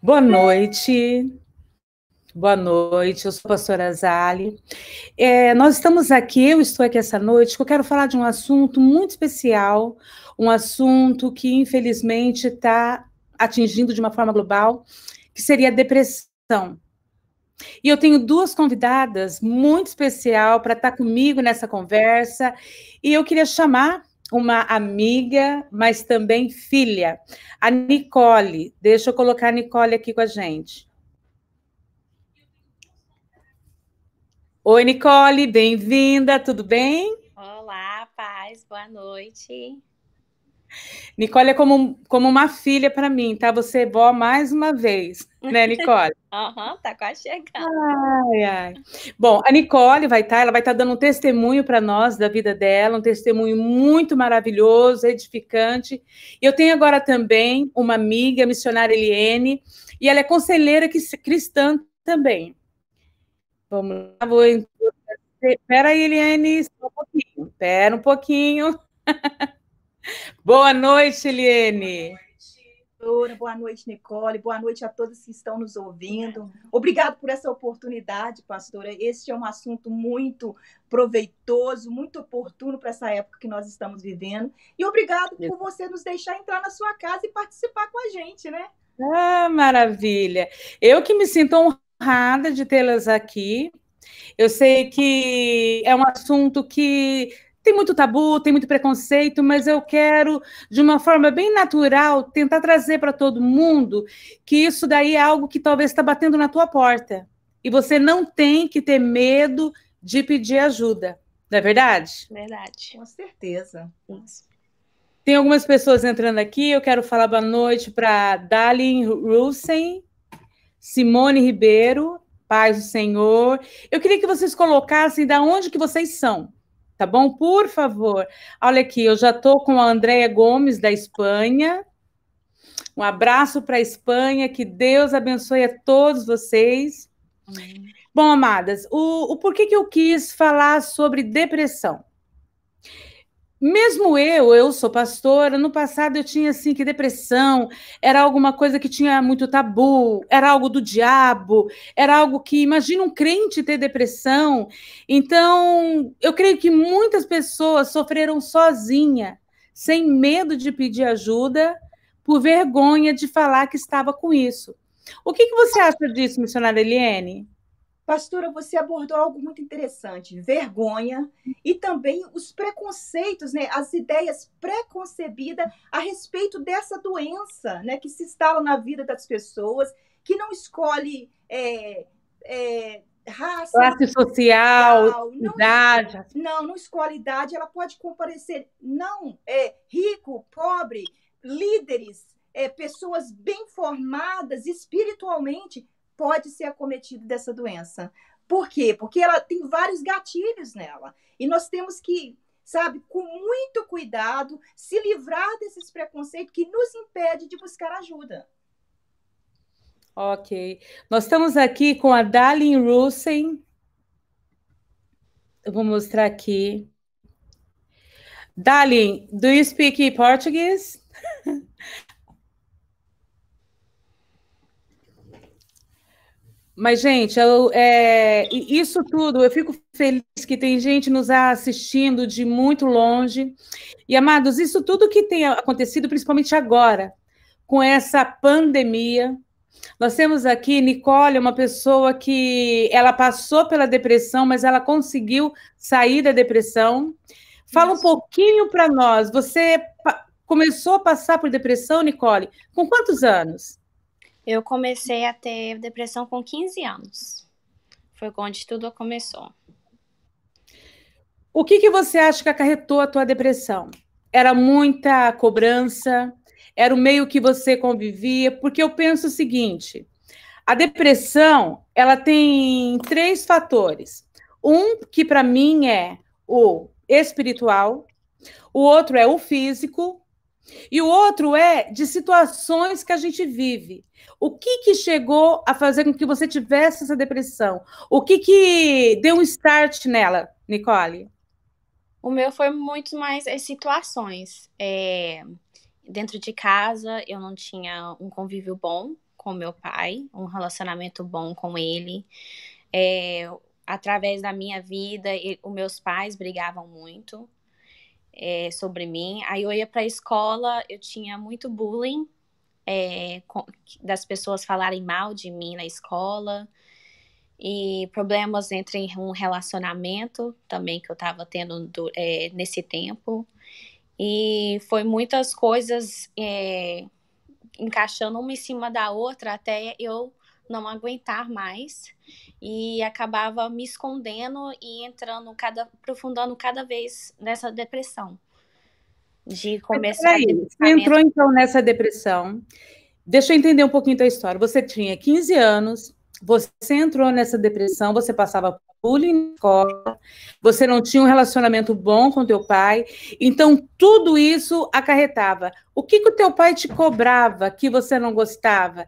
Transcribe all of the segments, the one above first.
Boa noite. Boa noite, eu sou a pastora Zali. É, nós estamos aqui, eu estou aqui essa noite, que eu quero falar de um assunto muito especial, um assunto que infelizmente está atingindo de uma forma global, que seria a depressão. E eu tenho duas convidadas muito especial para estar comigo nessa conversa, e eu queria chamar uma amiga, mas também filha. A Nicole, deixa eu colocar a Nicole aqui com a gente. Oi, Nicole, bem-vinda, tudo bem? Olá, paz, boa noite. Nicole é como, como uma filha para mim, tá? Você é vó mais uma vez, né, Nicole? Aham, uhum, tá quase chegando. Ai, ai. Bom, a Nicole vai estar, tá, ela vai estar tá dando um testemunho para nós da vida dela, um testemunho muito maravilhoso, edificante. Eu tenho agora também uma amiga, missionária Eliene, e ela é conselheira cristã também. Vamos lá, vou. Espera aí, Eliane, só um pouquinho. Espera um pouquinho. Boa noite, Eliene. Boa noite, boa noite, Nicole. Boa noite a todos que estão nos ouvindo. Obrigado por essa oportunidade, pastora. Este é um assunto muito proveitoso, muito oportuno para essa época que nós estamos vivendo. E obrigado por você nos deixar entrar na sua casa e participar com a gente, né? Ah, maravilha. Eu que me sinto honrada de tê-las aqui. Eu sei que é um assunto que tem muito tabu, tem muito preconceito, mas eu quero, de uma forma bem natural, tentar trazer para todo mundo que isso daí é algo que talvez está batendo na tua porta. E você não tem que ter medo de pedir ajuda. Não é verdade? Verdade. Com certeza. Tem algumas pessoas entrando aqui. Eu quero falar boa noite para Dalin Rusen, Simone Ribeiro, Paz do Senhor. Eu queria que vocês colocassem de onde que vocês são tá bom? Por favor. Olha aqui, eu já estou com a Andréia Gomes, da Espanha. Um abraço para a Espanha, que Deus abençoe a todos vocês. Bom, amadas, o, o porquê que eu quis falar sobre depressão? Mesmo eu, eu sou pastora, no passado eu tinha assim que depressão era alguma coisa que tinha muito tabu, era algo do diabo, era algo que imagina um crente ter depressão. Então, eu creio que muitas pessoas sofreram sozinha, sem medo de pedir ajuda, por vergonha de falar que estava com isso. O que, que você acha disso, missionária Eliane? Pastora, você abordou algo muito interessante, vergonha e também os preconceitos, né, as ideias preconcebidas a respeito dessa doença, né, que se instala na vida das pessoas, que não escolhe é, é, raça, classe social, não, idade. Não, não escolhe idade, ela pode comparecer, não, é rico, pobre, líderes, é, pessoas bem formadas espiritualmente pode ser acometido dessa doença. Por quê? Porque ela tem vários gatilhos nela. E nós temos que, sabe, com muito cuidado, se livrar desses preconceitos que nos impede de buscar ajuda. Ok. Nós estamos aqui com a Dalin Rusen. Eu vou mostrar aqui. Dalin, do you speak Portuguese? Mas, gente, eu, é, é isso tudo, eu fico feliz que tem gente nos assistindo de muito longe. E, amados, isso tudo que tem acontecido, principalmente agora, com essa pandemia. Nós temos aqui Nicole, uma pessoa que ela passou pela depressão, mas ela conseguiu sair da depressão. Fala isso. um pouquinho para nós. Você começou a passar por depressão, Nicole, com quantos anos? Eu comecei a ter depressão com 15 anos. Foi onde tudo começou. O que, que você acha que acarretou a tua depressão? Era muita cobrança? Era o meio que você convivia? Porque eu penso o seguinte: a depressão ela tem três fatores. Um que para mim é o espiritual, o outro é o físico e o outro é de situações que a gente vive. O que, que chegou a fazer com que você tivesse essa depressão? O que, que deu um start nela, Nicole? O meu foi muito mais as é, situações. É, dentro de casa, eu não tinha um convívio bom com meu pai, um relacionamento bom com ele. É, através da minha vida, ele, os meus pais brigavam muito é, sobre mim. Aí eu ia para a escola, eu tinha muito bullying é, com, das pessoas falarem mal de mim na escola e problemas entre um relacionamento também que eu estava tendo do, é, eh, nesse tempo e foi muitas coisas encaixando uma em cima da outra até eu não aguentar mais e acabava me escondendo e entrando cada aprofundando cada vez nessa depressão de começar aí, você entrou então nessa depressão deixa eu entender um pouquinho a história você tinha 15 anos você entrou nessa depressão, você passava bullying na escola, você não tinha um relacionamento bom com teu pai, então tudo isso acarretava. O que, que o teu pai te cobrava que você não gostava?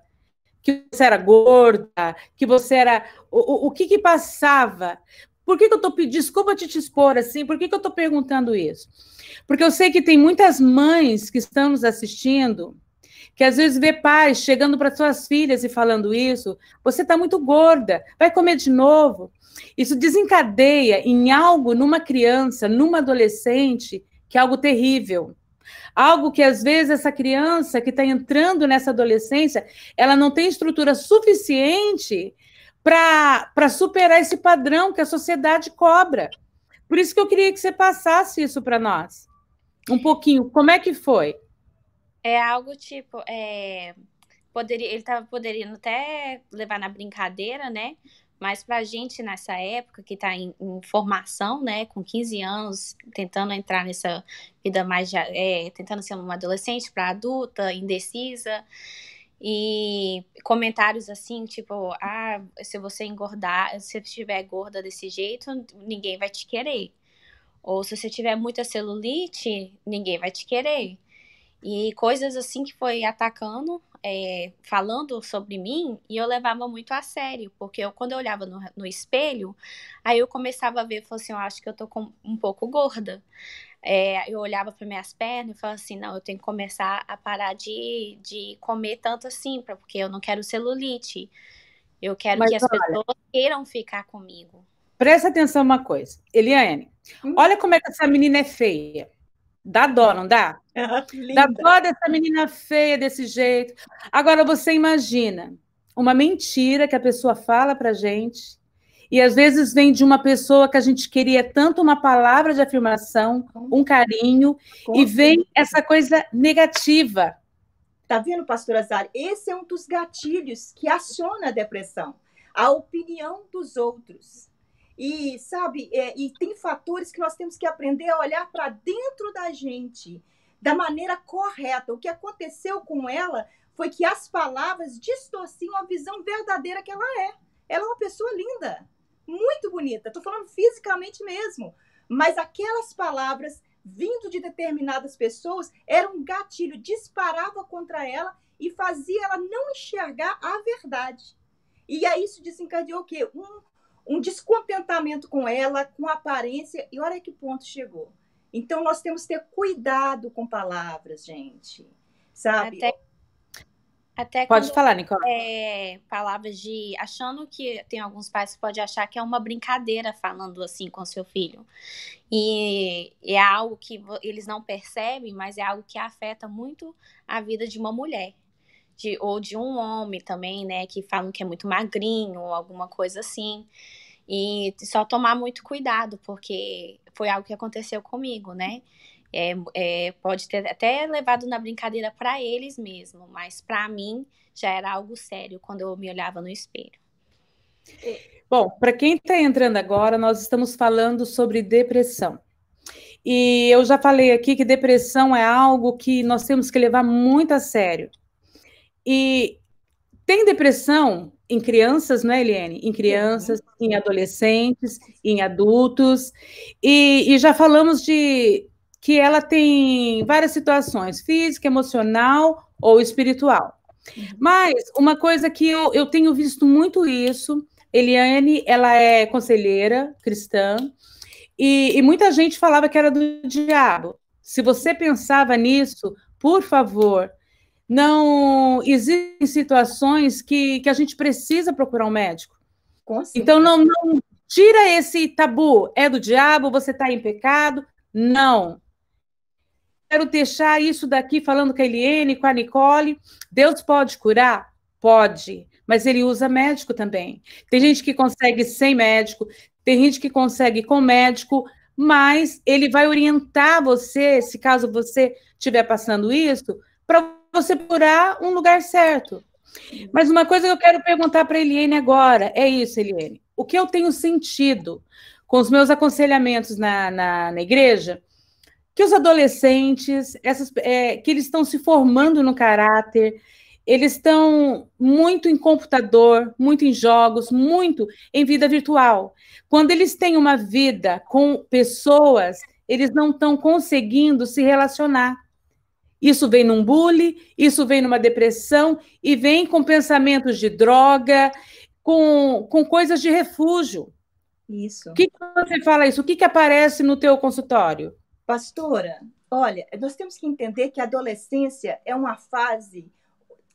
que você era gorda, que você era. O, o, o que que passava? Por que, que eu estou pedindo? Desculpa te, te expor assim, por que, que eu estou perguntando isso? Porque eu sei que tem muitas mães que estão nos assistindo que às vezes vê pais chegando para suas filhas e falando isso, você está muito gorda, vai comer de novo. Isso desencadeia em algo numa criança, numa adolescente, que é algo terrível. Algo que às vezes essa criança que está entrando nessa adolescência, ela não tem estrutura suficiente para superar esse padrão que a sociedade cobra. Por isso que eu queria que você passasse isso para nós. Um pouquinho, como é que foi? É algo tipo. É, poderia, ele estava poderiam até levar na brincadeira, né? Mas para a gente, nessa época, que está em, em, formação, né, com 15 anos, tentando entrar nessa vida mais. É, tentando ser uma adolescente para adulta, indecisa, e comentários assim, tipo, ah, se você engordar, se você estiver gorda desse jeito, ninguém vai te querer. Ou se você tiver muita celulite, ninguém vai te querer. E coisas assim que foi atacando, é, falando sobre mim, e eu levava muito a sério, porque eu, quando eu olhava no, no espelho, aí eu começava a ver, falou assim, eu acho que eu tô com, um pouco gorda. É, eu olhava para minhas pernas e falava assim, não, eu tenho que começar a parar de, de comer tanto assim, porque eu não quero celulite. Eu quero Mas que as pessoas queiram ficar comigo. Presta atenção uma coisa. Eliane, hum? olha como é que essa menina é feia. Dá dó, não dá? Ah, dá dó dessa menina feia desse jeito. Agora você imagina uma mentira que a pessoa fala para gente e às vezes vem de uma pessoa que a gente queria tanto uma palavra de afirmação, um carinho, Com e vem essa coisa negativa. Tá vendo, pastor Azar? Esse é um dos gatilhos que aciona a depressão, a opinião dos outros. E, sabe, é, e tem fatores que nós temos que aprender a olhar para dentro da gente da maneira correta. O que aconteceu com ela foi que as palavras distorciam a visão verdadeira que ela é. Ela é uma pessoa linda, muito bonita, estou falando fisicamente mesmo. Mas aquelas palavras vindo de determinadas pessoas era um gatilho, disparava contra ela e fazia ela não enxergar a verdade. E aí isso desencadeou o quê? Um um descontentamento com ela, com a aparência, e olha que ponto chegou. Então, nós temos que ter cuidado com palavras, gente, sabe? Até, até Pode quando, falar, Nicole. É, palavras de. Achando que. Tem alguns pais que podem achar que é uma brincadeira falando assim com seu filho. E é algo que eles não percebem, mas é algo que afeta muito a vida de uma mulher. De, ou de um homem também, né? Que falam que é muito magrinho ou alguma coisa assim. E só tomar muito cuidado, porque foi algo que aconteceu comigo, né? É, é, pode ter até levado na brincadeira para eles mesmo, mas para mim já era algo sério quando eu me olhava no espelho. Bom, para quem está entrando agora, nós estamos falando sobre depressão. E eu já falei aqui que depressão é algo que nós temos que levar muito a sério. E tem depressão em crianças, não é, Eliane? Em crianças, em adolescentes, em adultos. E, e já falamos de que ela tem várias situações, física, emocional ou espiritual. Uhum. Mas uma coisa que eu, eu tenho visto muito isso, Eliane, ela é conselheira cristã, e, e muita gente falava que era do diabo. Se você pensava nisso, por favor, não existem situações que, que a gente precisa procurar um médico. Então, não, não tira esse tabu, é do diabo, você está em pecado. Não. Quero deixar isso daqui falando com a Eliane, com a Nicole. Deus pode curar? Pode. Mas ele usa médico também. Tem gente que consegue sem médico, tem gente que consegue com médico, mas ele vai orientar você, se caso você estiver passando isso, para você procurar um lugar certo. Mas uma coisa que eu quero perguntar para a Eliane agora é isso, Eliane. O que eu tenho sentido com os meus aconselhamentos na, na, na igreja? Que os adolescentes, essas, é, que eles estão se formando no caráter, eles estão muito em computador, muito em jogos, muito em vida virtual. Quando eles têm uma vida com pessoas, eles não estão conseguindo se relacionar. Isso vem num bullying, isso vem numa depressão e vem com pensamentos de droga, com, com coisas de refúgio. Isso. O que, que você fala isso? O que, que aparece no teu consultório? Pastora, olha, nós temos que entender que a adolescência é uma fase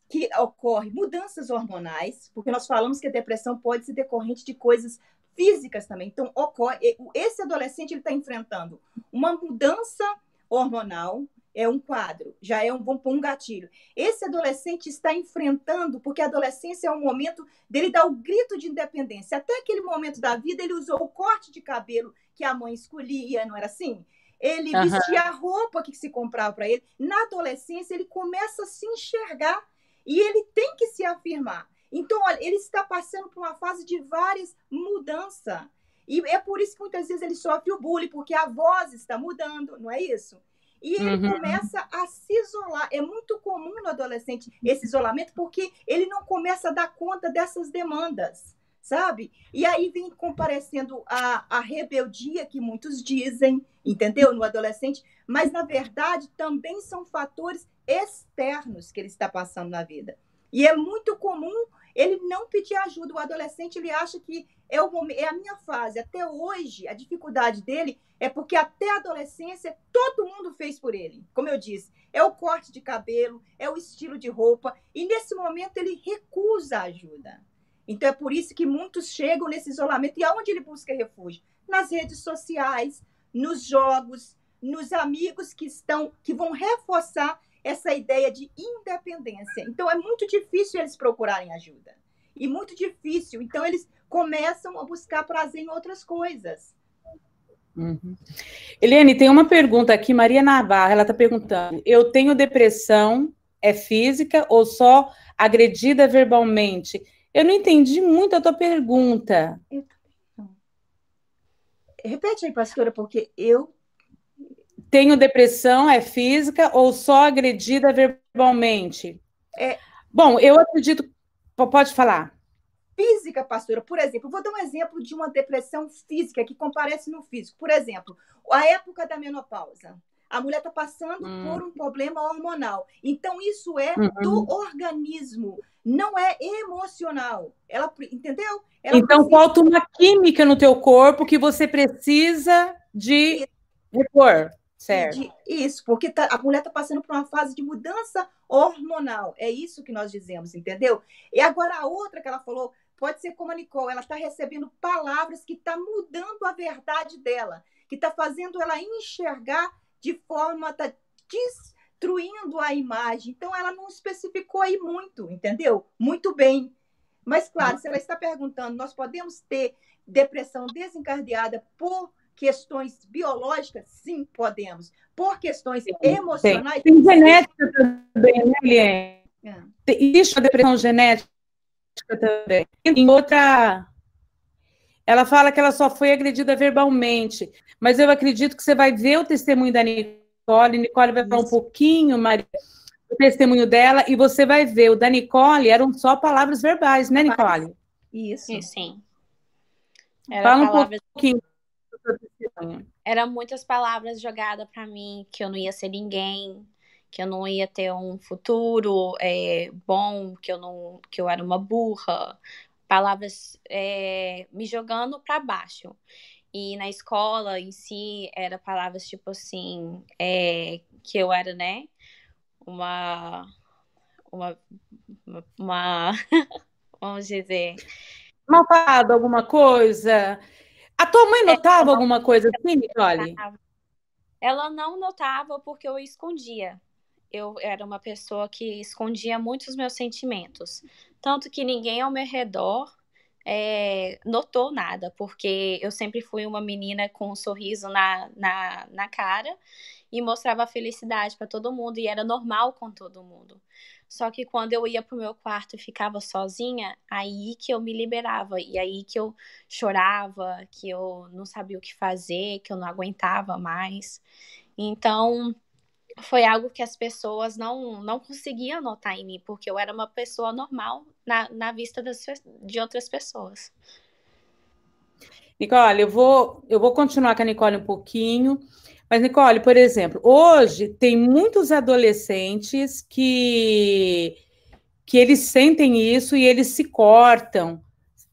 que ocorre mudanças hormonais, porque nós falamos que a depressão pode ser decorrente de coisas físicas também. Então, ocorre, esse adolescente está enfrentando uma mudança hormonal, é um quadro, já é um bom um gatilho. Esse adolescente está enfrentando, porque a adolescência é um momento dele dar o grito de independência. Até aquele momento da vida, ele usou o corte de cabelo que a mãe escolhia, não era assim? Ele uhum. vestia a roupa que se comprava para ele. Na adolescência, ele começa a se enxergar e ele tem que se afirmar. Então, olha, ele está passando por uma fase de várias mudanças. E é por isso que muitas vezes ele sofre o bullying, porque a voz está mudando, não é isso? E ele uhum. começa a se isolar. É muito comum no adolescente esse isolamento, porque ele não começa a dar conta dessas demandas, sabe? E aí vem comparecendo a, a rebeldia que muitos dizem, entendeu? No adolescente, mas na verdade também são fatores externos que ele está passando na vida. E é muito comum ele não pedir ajuda. O adolescente ele acha que é, o, é a minha fase. Até hoje, a dificuldade dele é porque até a adolescência todo mundo fez por ele. Como eu disse, é o corte de cabelo, é o estilo de roupa. E nesse momento ele recusa a ajuda. Então é por isso que muitos chegam nesse isolamento. E aonde ele busca refúgio? Nas redes sociais, nos jogos, nos amigos que estão, que vão reforçar essa ideia de independência. Então, é muito difícil eles procurarem ajuda. E muito difícil. Então, eles começam a buscar prazer em outras coisas. Uhum. Eliane, tem uma pergunta aqui, Maria Navarra, ela está perguntando: eu tenho depressão, é física ou só agredida verbalmente? Eu não entendi muito a tua pergunta. Eu... Repete aí, pastora, porque eu tenho depressão é física ou só agredida verbalmente? É... Bom, eu acredito. Pode falar. Física, pastora, por exemplo, vou dar um exemplo de uma depressão física que comparece no físico. Por exemplo, a época da menopausa. A mulher está passando hum. por um problema hormonal. Então, isso é uhum. do organismo, não é emocional. Ela, entendeu? Ela então, precisa... falta uma química no teu corpo que você precisa de repor. Certo. De, isso, porque tá, a mulher está passando por uma fase de mudança hormonal. É isso que nós dizemos, entendeu? E agora a outra que ela falou, pode ser como a Nicole, ela está recebendo palavras que está mudando a verdade dela, que está fazendo ela enxergar de forma, está destruindo a imagem. Então ela não especificou aí muito, entendeu? Muito bem. Mas claro, se ela está perguntando, nós podemos ter depressão desencadeada por questões biológicas, sim, podemos. Por questões emocionais. Tem, tem genética também, né, Liane? É. Existe a depressão genética também. Em outra. Ela fala que ela só foi agredida verbalmente, mas eu acredito que você vai ver o testemunho da Nicole. Nicole vai falar um pouquinho, Maria, o testemunho dela, e você vai ver. O da Nicole eram só palavras verbais, né, Nicole? Isso. Sim, sim. Fala um pouquinho era muitas palavras jogadas para mim, que eu não ia ser ninguém, que eu não ia ter um futuro é, bom, que eu não, que eu era uma burra, palavras é, me jogando para baixo. E na escola em si era palavras tipo assim, é, que eu era, né, uma uma uma vamos dizer malvada alguma coisa a tua mãe é, notava alguma coisa assim, Nicole? Ela não notava porque eu escondia. Eu era uma pessoa que escondia muitos meus sentimentos. Tanto que ninguém ao meu redor é, notou nada, porque eu sempre fui uma menina com um sorriso na, na, na cara e mostrava felicidade para todo mundo e era normal com todo mundo. Só que quando eu ia pro meu quarto e ficava sozinha, aí que eu me liberava. E aí que eu chorava, que eu não sabia o que fazer, que eu não aguentava mais. Então, foi algo que as pessoas não, não conseguiam notar em mim, porque eu era uma pessoa normal na, na vista das, de outras pessoas. Nicole, eu vou, eu vou continuar com a Nicole um pouquinho. Mas, Nicole, por exemplo, hoje tem muitos adolescentes que, que eles sentem isso e eles se cortam,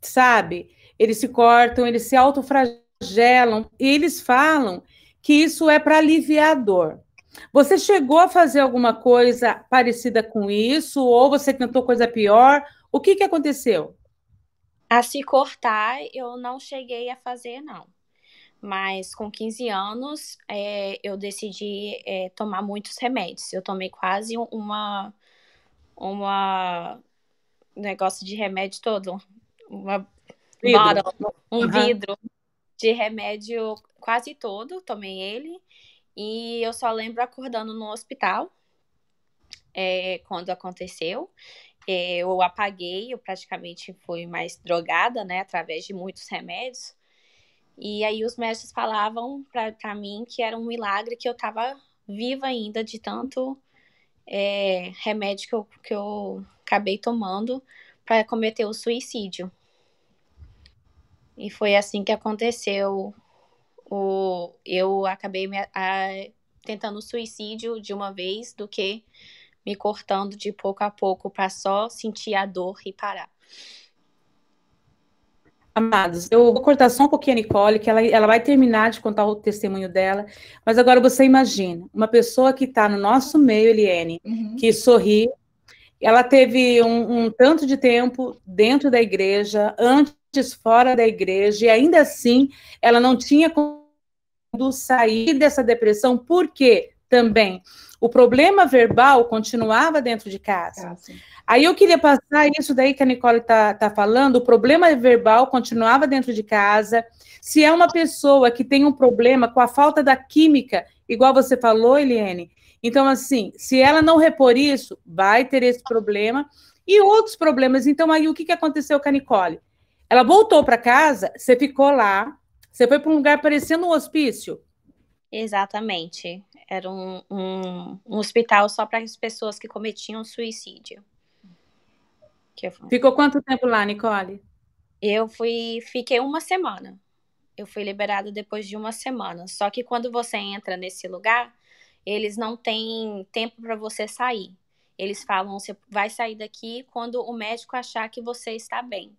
sabe? Eles se cortam, eles se autofragelam e eles falam que isso é para aliviar a dor. Você chegou a fazer alguma coisa parecida com isso? Ou você tentou coisa pior? O que, que aconteceu? A se cortar, eu não cheguei a fazer, não mas com 15 anos é, eu decidi é, tomar muitos remédios. Eu tomei quase uma uma negócio de remédio todo, uma vidro. Bottle, um uhum. vidro de remédio quase todo, tomei ele e eu só lembro acordando no hospital é, quando aconteceu. Eu apaguei, eu praticamente fui mais drogada, né, através de muitos remédios. E aí os mestres falavam para mim que era um milagre que eu estava viva ainda de tanto é, remédio que eu, que eu acabei tomando para cometer o suicídio. E foi assim que aconteceu. O, eu acabei me, a, tentando suicídio de uma vez do que me cortando de pouco a pouco para só sentir a dor e parar. Amados, eu vou cortar só um pouquinho a Nicole, que ela, ela vai terminar de contar o testemunho dela. Mas agora você imagina, uma pessoa que está no nosso meio, Eliane, uhum. que sorri, ela teve um, um, tanto de tempo dentro da igreja, antes fora da igreja, e ainda assim ela não tinha como sair dessa depressão, porque também o problema verbal continuava dentro de casa. Ah, Aí eu queria passar isso daí que a Nicole está tá falando, o problema verbal continuava dentro de casa. Se é uma pessoa que tem um problema com a falta da química, igual você falou, Eliane, então, assim, se ela não repor isso, vai ter esse problema e outros problemas. Então, aí o que, que aconteceu com a Nicole? Ela voltou para casa, você ficou lá, você foi para um lugar parecendo um hospício. Exatamente. Era um, um, um hospital só para as pessoas que cometiam suicídio. Que eu... Ficou quanto tempo lá, Nicole? Eu fui, fiquei uma semana. Eu fui liberada depois de uma semana. Só que quando você entra nesse lugar, eles não têm tempo para você sair. Eles falam, você vai sair daqui quando o médico achar que você está bem.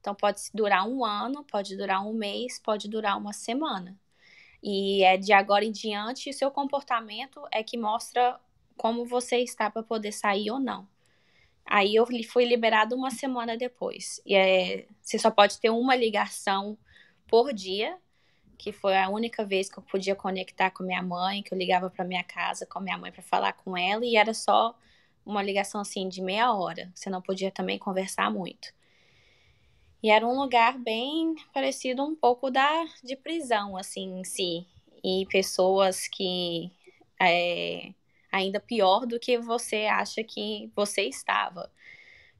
Então pode durar um ano, pode durar um mês, pode durar uma semana. E é de agora em diante, seu comportamento é que mostra como você está para poder sair ou não. Aí eu fui liberado uma semana depois. E é, você só pode ter uma ligação por dia, que foi a única vez que eu podia conectar com minha mãe, que eu ligava para minha casa com minha mãe para falar com ela, e era só uma ligação assim de meia hora. Você não podia também conversar muito. E era um lugar bem parecido um pouco da de prisão, assim, em si. E pessoas que é ainda pior do que você acha que você estava.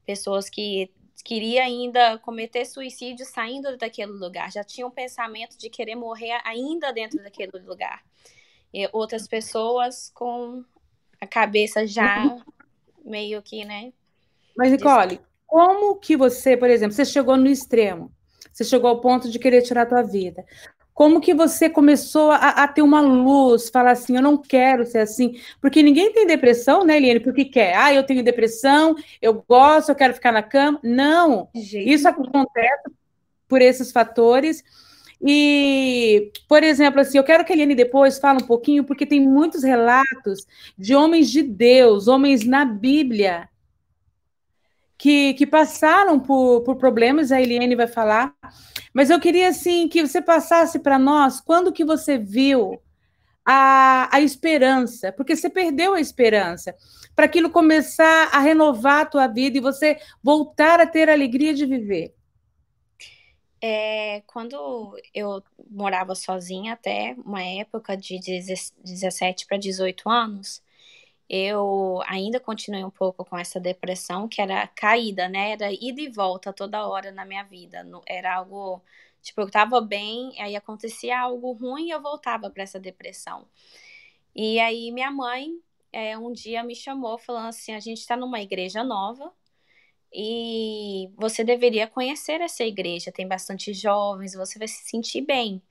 Pessoas que queria ainda cometer suicídio saindo daquele lugar, já tinham um pensamento de querer morrer ainda dentro daquele lugar. E outras pessoas com a cabeça já meio que, né? Mas, Nicole, como que você, por exemplo, você chegou no extremo, você chegou ao ponto de querer tirar a tua vida. Como que você começou a, a, ter uma luz, falar assim, eu não quero ser assim? Porque ninguém tem depressão, né, Eliane? Porque quer. Ah, eu tenho depressão, eu gosto, eu quero ficar na cama. Não. Gente. Isso acontece por esses fatores. E, por exemplo, assim, eu quero que a Eliane depois fale um pouquinho, porque tem muitos relatos de homens de Deus, homens na Bíblia, que, que passaram por, por problemas, a Eliane vai falar, mas eu queria, assim, que você passasse para nós quando que você viu a, a esperança, porque você perdeu a esperança, para aquilo começar a renovar a tua vida e você voltar a ter a alegria de viver. É, quando eu morava sozinha até uma época de 17 para 18 anos, eu ainda continuei um pouco com essa depressão, que era caída, né? Era ida e volta toda hora na minha vida. Era algo. Tipo, eu tava bem, aí acontecia algo ruim e eu voltava para essa depressão. E aí minha mãe é, um dia me chamou falando assim: a gente está numa igreja nova e você deveria conhecer essa igreja, tem bastante jovens, você vai se sentir bem.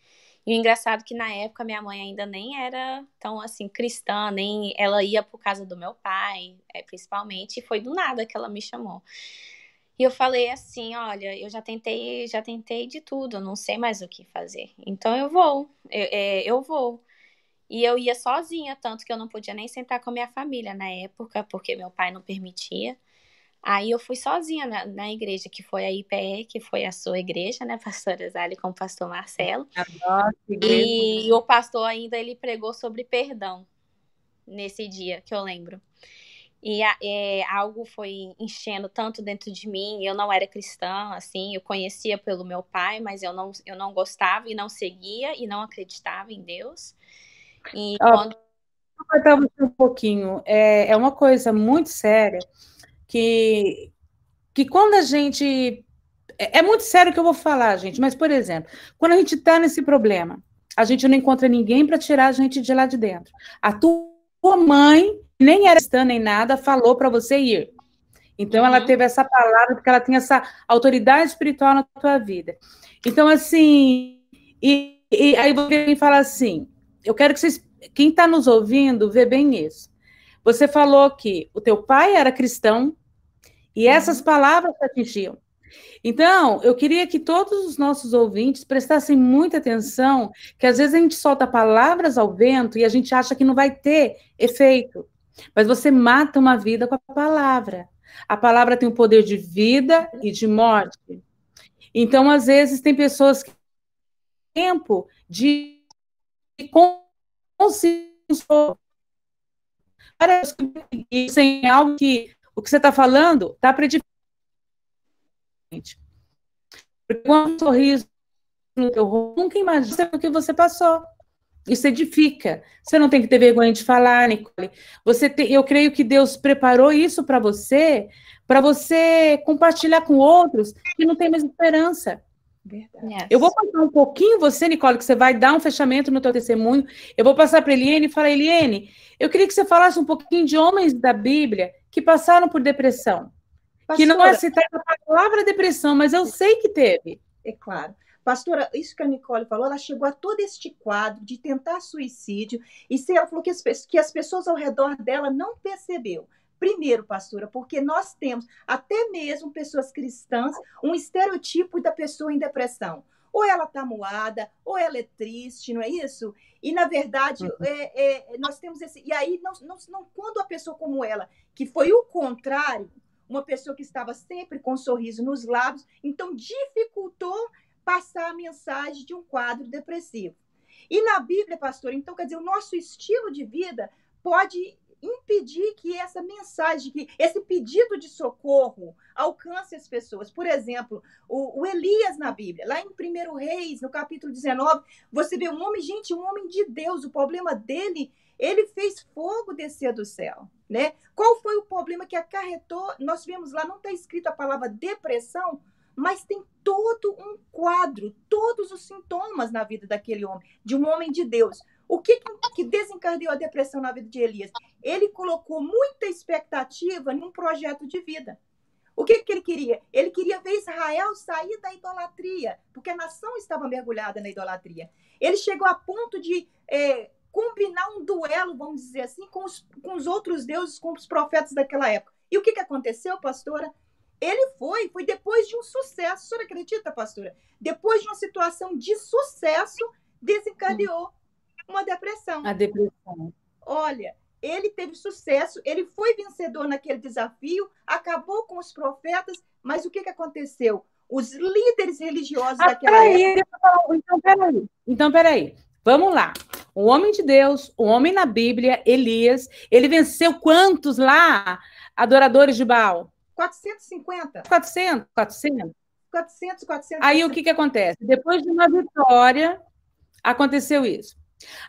E o engraçado é que na época minha mãe ainda nem era tão assim cristã, nem ela ia por casa do meu pai, é, principalmente, e foi do nada que ela me chamou. E eu falei assim, olha, eu já tentei, já tentei de tudo, não sei mais o que fazer. Então eu vou, eu, é, eu vou. E eu ia sozinha, tanto que eu não podia nem sentar com a minha família na época, porque meu pai não permitia. Aí eu fui sozinha na, na, igreja, que foi a IPE, que foi a sua igreja, né, pastora Zali, com o pastor Marcelo. A nossa igreja. E, o pastor ainda, ele pregou sobre perdão nesse dia, que eu lembro. E é, algo foi enchendo tanto dentro de mim, eu não era cristã, assim, eu conhecia pelo meu pai, mas eu não, eu não gostava e não seguia e não acreditava em Deus. E oh, quando... um pouquinho, é, é uma coisa muito séria, que, que quando a gente. É, é, muito sério o que eu vou falar, gente, mas, por exemplo, quando a gente está nesse problema, a gente não encontra ninguém para tirar a gente de lá de dentro. A tua mãe, nem era cristã nem nada, falou para você ir. Então, uhum. ela teve essa palavra, porque ela tem essa autoridade espiritual na tua vida. Então, assim, e, e aí você fala assim: eu quero que vocês, quem está nos ouvindo, vê bem isso. Você falou que o teu pai era cristão, e essas uhum. palavras atingiam. Então, eu queria que todos os nossos ouvintes prestassem muita atenção, que às vezes a gente solta palavras ao vento e a gente acha que não vai ter efeito. Mas você mata uma vida com a palavra. A palavra tem o poder de vida e de morte. Então, às vezes, tem pessoas que têm tempo de conseguir sem algo que o que você está falando está predificado. Um sorriso no teu rosto, nunca imagina o que você passou. Isso edifica. Você não tem que ter vergonha de falar, Nicole. Você tem, eu creio que Deus preparou isso para você, para você compartilhar com outros que não tem mais esperança. Verdade. Eu vou passar um pouquinho você, Nicole, que você vai dar um fechamento no teu testemunho. Eu vou passar para Eliane e falar, Eliane, eu queria que você falasse um pouquinho de homens da Bíblia que passaram por depressão. Pastora, que não é citada a palavra depressão, mas eu é. sei que teve. É claro. Pastora, isso que a Nicole falou, ela chegou a todo este quadro de tentar suicídio e se ela falou que as, que as pessoas ao redor dela não percebeu. Primeiro, pastora, porque nós temos, até mesmo pessoas cristãs, um estereotipo da pessoa em depressão ou ela está moada, ou ela é triste, não é isso? E na verdade, uhum. é, é, nós temos esse. E aí, não, não, não, quando a pessoa como ela que foi o contrário, uma pessoa que estava sempre com um sorriso nos lábios, então dificultou passar a mensagem de um quadro depressivo. E na Bíblia, pastor, então quer dizer, o nosso estilo de vida pode impedir que essa mensagem, que esse pedido de socorro alcance as pessoas. Por exemplo, o, o, Elias na Bíblia, lá em 1 Reis, no capítulo 19, você vê um homem, gente, um homem de Deus, o problema dele, ele fez fogo descer do céu né? Qual foi o problema que acarretou? Nós vimos lá, não está escrito a palavra depressão, mas tem todo um quadro, todos os sintomas na vida daquele homem, de um homem de Deus. O que, que desencadeou a depressão na vida de Elias? Ele colocou muita expectativa num projeto de vida. O que, que ele queria? Ele queria ver Israel sair da idolatria, porque a nação estava mergulhada na idolatria. Ele chegou a ponto de é, combinar um duelo, vamos dizer assim, com os, com os outros deuses, com os profetas daquela época. E o que, que aconteceu, pastora? Ele foi, foi depois de um sucesso. A senhora acredita, pastora? Depois de uma situação de sucesso, desencadeou uma depressão. A depressão. Olha, ele teve sucesso, ele foi vencedor naquele desafio, acabou com os profetas, mas o que, que aconteceu? Os líderes religiosos ah, daquela peraí, época... Então, peraí. Então, peraí. Vamos lá um homem de Deus, um homem na Bíblia, Elias. Ele venceu quantos lá, adoradores de Baal? 450. 400, 400. 400, 400. Aí o que, que acontece? Depois de uma vitória, aconteceu isso.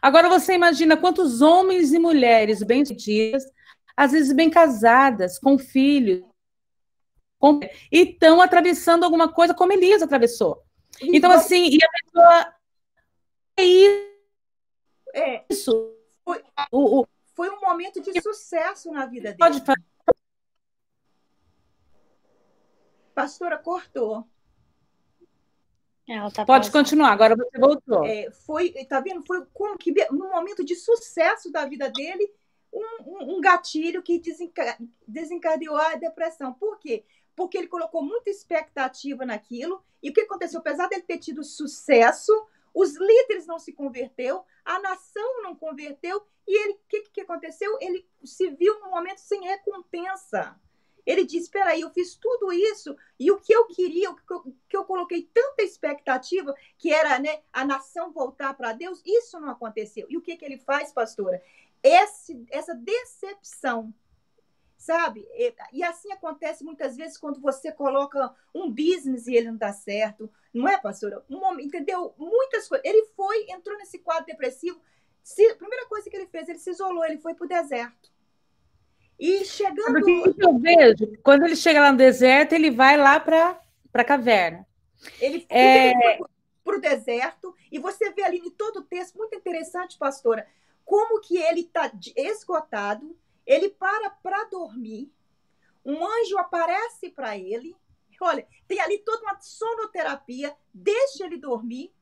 Agora você imagina quantos homens e mulheres bem sucedidas, às vezes bem casadas, com filhos, com... e estão atravessando alguma coisa como Elias atravessou. Então, então assim, e a pessoa. É isso é. Isso. Foi, o, o, foi um momento de sucesso na vida dele. Pode Pastora, cortou. Tá Pode passando. continuar, agora você voltou. É, foi, tá vendo? Foi como que no momento de sucesso da vida dele, um, um, um gatilho que desenca, desencadeou a depressão. Por quê? Porque ele colocou muita expectativa naquilo. E o que aconteceu? Apesar dele ter tido sucesso, os líderes não se converteu, a nação não converteu, e ele, o que, que aconteceu? Ele se viu num momento sem recompensa. Ele disse: Espera aí, eu fiz tudo isso e o que eu queria, o que eu, que eu coloquei tanta expectativa, que era né, a nação voltar para Deus, isso não aconteceu. E o que, que ele faz, pastora? Esse, essa decepção sabe? E, e, assim acontece muitas vezes quando você coloca um business e ele não dá certo, não é, pastora? Um, entendeu? Muitas coisas. Ele foi, entrou nesse quadro depressivo. Se, a primeira coisa que ele fez, ele se isolou, ele foi para o deserto. E chegando. Porque isso eu vejo, quando ele chega lá no deserto, ele vai lá para a caverna. Ele, é... para o deserto, e você vê ali em todo o texto, muito interessante, pastora, como que ele está esgotado, ele para para dormir, um anjo aparece para ele. Olha, tem ali toda uma sonoterapia, deixa ele dormir.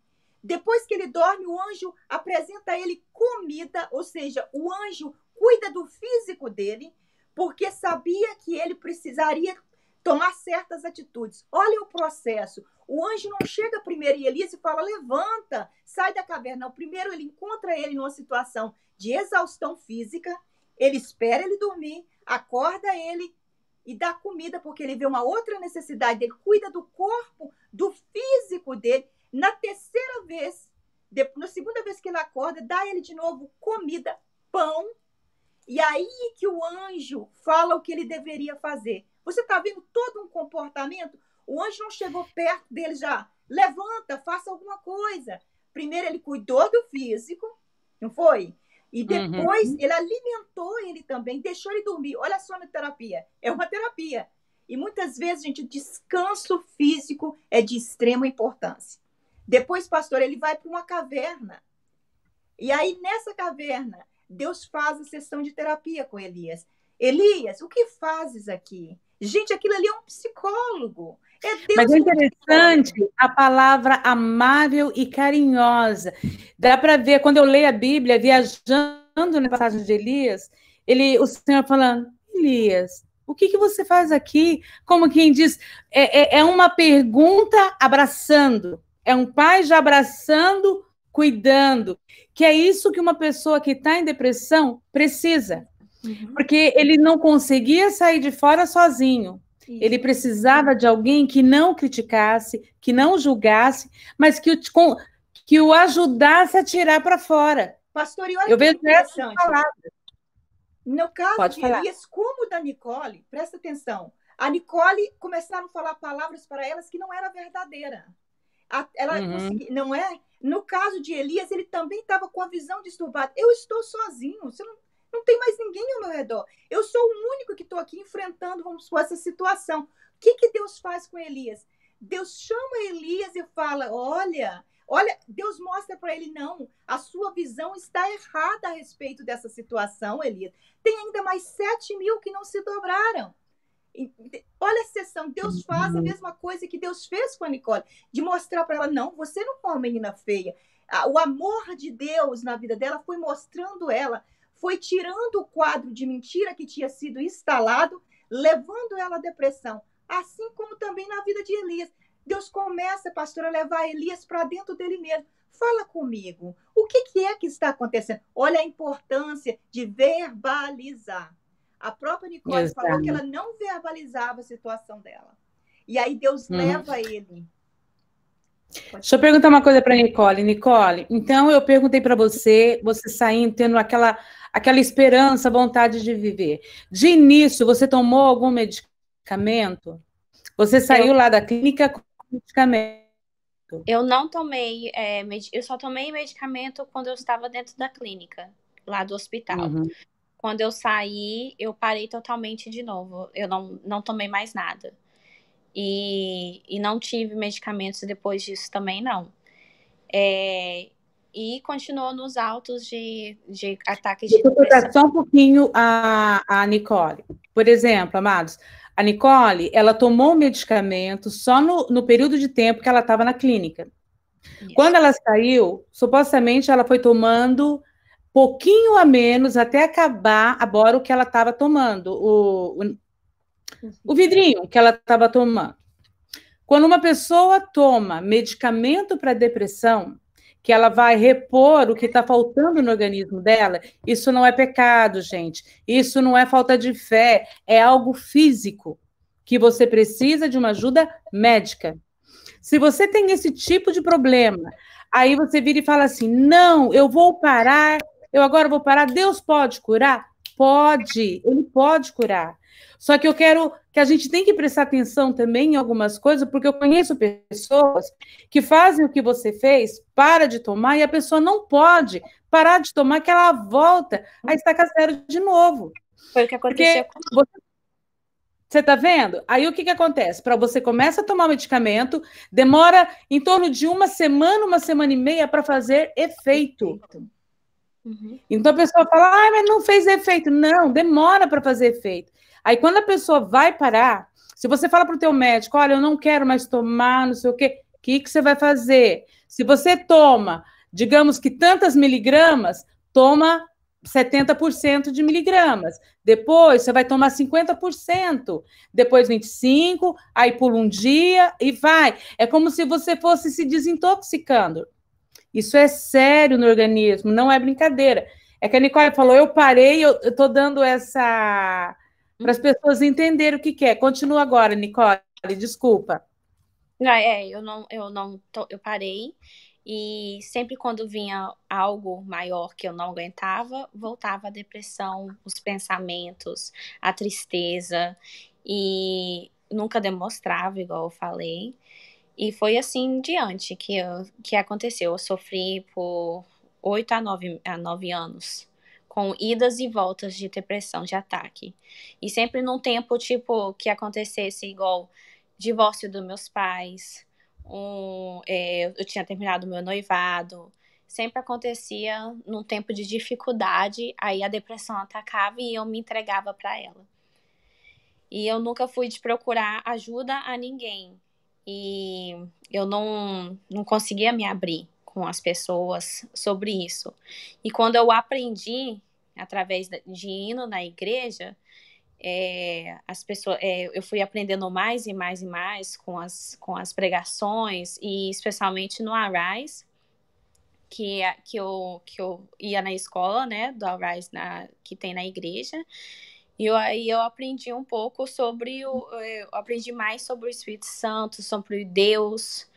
Depois que ele dorme, o anjo apresenta a ele comida, ou seja, o anjo cuida do físico dele, porque sabia que ele precisaria tomar certas atitudes. Olha o processo. O anjo não chega primeiro em Elias e fala: levanta, sai da caverna. Não, primeiro ele encontra ele numa situação de exaustão física, ele espera ele dormir, acorda ele e dá comida, porque ele vê uma outra necessidade dele, cuida do corpo, do físico dele. Na terceira vez, na segunda vez que ele acorda, dá ele de novo comida, pão. E aí que o anjo fala o que ele deveria fazer. Você está vendo todo um comportamento? O anjo não chegou perto dele já. Levanta, faça alguma coisa. Primeiro ele cuidou do físico, não foi? E uhum. depois uhum. ele alimentou ele também, deixou ele dormir. Olha só na terapia. É uma terapia. E muitas vezes, gente, o descanso físico é de extrema importância. Depois, pastor, ele vai para uma caverna. E aí, nessa caverna, Deus faz a sessão de terapia com Elias. Elias, o que fazes aqui? Gente, aquilo ali é um psicólogo. É Deus Mas é interessante a palavra amável e carinhosa. Dá para ver, quando eu leio a Bíblia, viajando na passagem de Elias, ele, o Senhor falando, Elias, o que, que você faz aqui? Como quem diz, é, é, é uma pergunta abraçando, é um pai já abraçando, cuidando, que é isso que uma pessoa que está em depressão precisa. Uhum. Porque ele não conseguia sair de fora sozinho. Ele precisava de alguém que não criticasse, que não julgasse, mas que o, que o ajudasse a tirar para fora. Pastor, e olha Eu vejo essa palavra. No caso Pode de falar. Elias, como da Nicole, presta atenção, a Nicole começaram a falar palavras para elas que não era verdadeira. Ela uhum. não é? No caso de Elias, ele também estava com a visão disturbada. Eu estou sozinho, você não, não tem mais ninguém ao meu redor. Eu sou o único que estou aqui enfrentando, vamos supor, essa situação. O que, que Deus faz com Elias? Deus chama Elias e fala: Olha, olha, Deus mostra para ele: não, a sua visão está errada a respeito dessa situação, Elias. Tem ainda mais sete mil que não se dobraram. Olha a sessão, Deus faz a mesma coisa que Deus fez com a Nicole, de mostrar para ela: não, você não é uma menina feia. O amor de Deus na vida dela foi mostrando ela foi tirando o quadro de mentira que tinha sido instalado, levando ela à depressão, assim como também na vida de Elias. Deus começa, pastora, a levar Elias para dentro dele mesmo. Fala comigo, o que, que é que está acontecendo? Olha a importância de verbalizar. A própria Nicole Exato. falou que ela não verbalizava a situação dela. E aí Deus hum. leva ele. Deixa eu perguntar uma coisa para Nicole. Nicole, então eu perguntei para você, você saindo, tendo aquela aquela esperança, vontade de viver. De início, você tomou algum medicamento? Você saiu lá da clínica com medicamento? Eu não tomei, é, eu só tomei medicamento quando eu estava dentro da clínica, lá do hospital. Uhum. Quando eu saí, eu parei totalmente de novo. Eu não, não tomei mais nada. E, e não tive medicamentos depois disso também, não. É, e continuou nos altos de, de ataques de depressão. Só um pouquinho a, a Nicole. Por exemplo, amados, a Nicole, ela tomou o medicamento só no, no período de tempo que ela estava na clínica. Quando ela saiu, supostamente ela foi tomando pouquinho a menos até acabar agora o que ela estava tomando, o, o, o vidrinho que ela estava tomando. Quando uma pessoa toma medicamento para depressão, que ela vai repor o que está faltando no organismo dela, isso não é pecado, gente. Isso não é falta de fé, é algo físico que você precisa de uma ajuda médica. Se você tem esse tipo de problema, aí você vira e fala assim: não, eu vou parar, eu agora vou parar, Deus pode curar? pode, ele pode curar. Só que eu quero que a gente tem que prestar atenção também em algumas coisas, porque eu conheço pessoas que fazem o que você fez, para de tomar e a pessoa não pode parar de tomar que ela volta a estacar zero de novo. Foi o que aconteceu. Porque você tá vendo? Aí o que, que acontece? Para você começa a tomar o medicamento, demora em torno de uma semana, uma semana e meia para fazer efeito. efeito. Uhum. Então a pessoa fala, ah, mas não fez efeito. Não, demora para fazer efeito. Aí quando a pessoa vai parar, se você fala para o teu médico, olha, eu não quero mais tomar, não sei o quê, o que, que você vai fazer? Se você toma, digamos que tantas miligramas, toma 70% de miligramas. Depois você vai tomar 50%, depois 25, aí pula um dia e vai. É como se você fosse se desintoxicando. Isso é sério no organismo, não é brincadeira. É que a Nicole falou, eu parei, eu estou dando essa para as uhum. pessoas entenderem o que, que é. Continua agora, Nicole, desculpa. Não, é, eu não, eu não, tô, eu parei e sempre quando vinha algo maior que eu não aguentava, voltava a depressão, os pensamentos, a tristeza e nunca demonstrava, igual eu falei. E foi assim em diante que, eu, que aconteceu. Eu sofri por oito a 9, a 9 anos com idas e voltas de depressão, de ataque. E sempre num tempo, tipo, que acontecesse igual divórcio dos meus pais, um, é, eu tinha terminado meu noivado. Sempre acontecia num tempo de dificuldade, aí a depressão atacava e eu me entregava para ela. E eu nunca fui de procurar ajuda a ninguém e eu não, não conseguia me abrir com as pessoas sobre isso. E quando eu aprendi através de hino na igreja, é, as pessoas, é, eu fui aprendendo mais e mais e mais com as, com as pregações e especialmente no Arise, que, é, que, eu, que eu ia na escola, né, do Arise na, que tem na igreja, e aí eu aprendi um pouco sobre o. Eh, eu aprendi mais sobre o Espírito Santo, sobre Deus,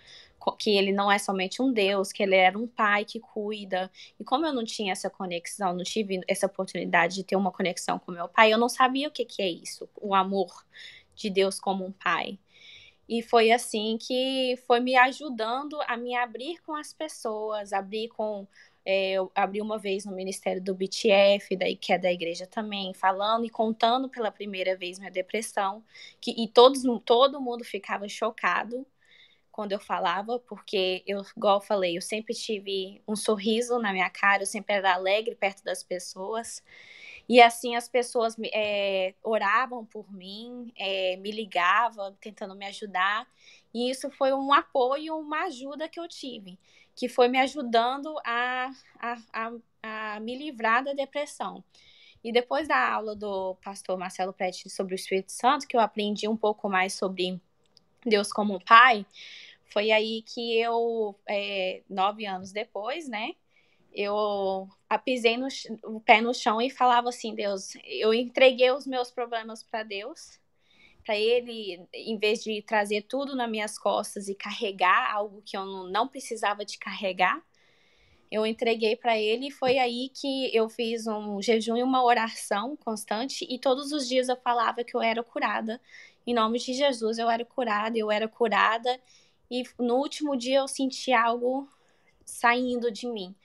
que ele não é somente um Deus, que ele era um pai que cuida. E como eu não tinha essa conexão, não tive essa oportunidade de ter uma conexão com meu pai, eu não sabia o que, que é isso, o amor de Deus como um pai. E foi assim que foi me ajudando a me abrir com as pessoas, abrir com é, eu abri uma vez no Ministério do BTF, daí, que é da igreja também, falando e contando pela primeira vez minha depressão, que, e todos, todo mundo ficava chocado quando eu falava, porque eu, igual eu falei, eu sempre tive um sorriso na minha cara, eu sempre era alegre perto das pessoas. E assim as pessoas é, oravam por mim, é, me ligavam, tentando me ajudar. E isso foi um apoio, uma ajuda que eu tive que foi me ajudando a, a, a, a me livrar da depressão. E depois da aula do pastor Marcelo Prete sobre o Espírito Santo, que eu aprendi um pouco mais sobre Deus como um pai, foi aí que eu, é, nove anos depois, né, eu pisei no, o pé no chão e falava assim: Deus, eu entreguei os meus problemas para Deus para ele, em vez de trazer tudo nas minhas costas e carregar algo que eu não precisava de carregar, eu entreguei para ele e foi aí que eu fiz um jejum e uma oração constante e todos os dias eu falava que eu era curada. Em nome de Jesus, eu era curada, eu era curada. E no último dia eu senti algo saindo de mim.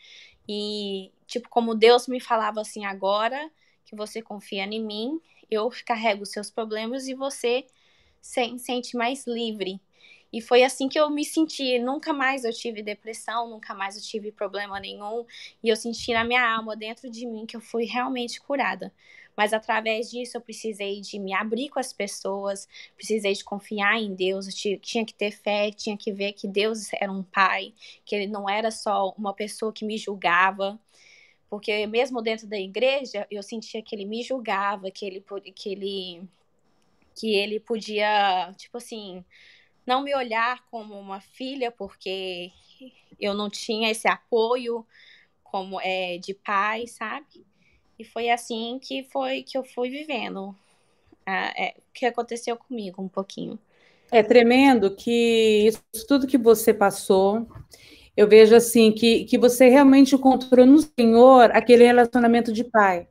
E tipo, como Deus me falava assim agora, que você confia em mim, eu carrego os seus problemas e você se sente mais livre. E foi assim que eu me senti. Nunca mais eu tive depressão, nunca mais eu tive problema nenhum. E eu senti na minha alma, dentro de mim, que eu fui realmente curada. Mas através disso eu precisei de me abrir com as pessoas, precisei de confiar em Deus, eu tinha que ter fé, tinha que ver que Deus era um pai, que ele não era só uma pessoa que me julgava, porque mesmo dentro da igreja, eu sentia que ele me julgava, que ele que ele que ele podia, tipo assim, não me olhar como uma filha porque eu não tinha esse apoio como é de pai, sabe? E foi assim que foi que eu fui vivendo ah, é, que aconteceu comigo um pouquinho. É tremendo que isso tudo que você passou eu vejo assim que, que você realmente encontrou no Senhor aquele relacionamento de pai.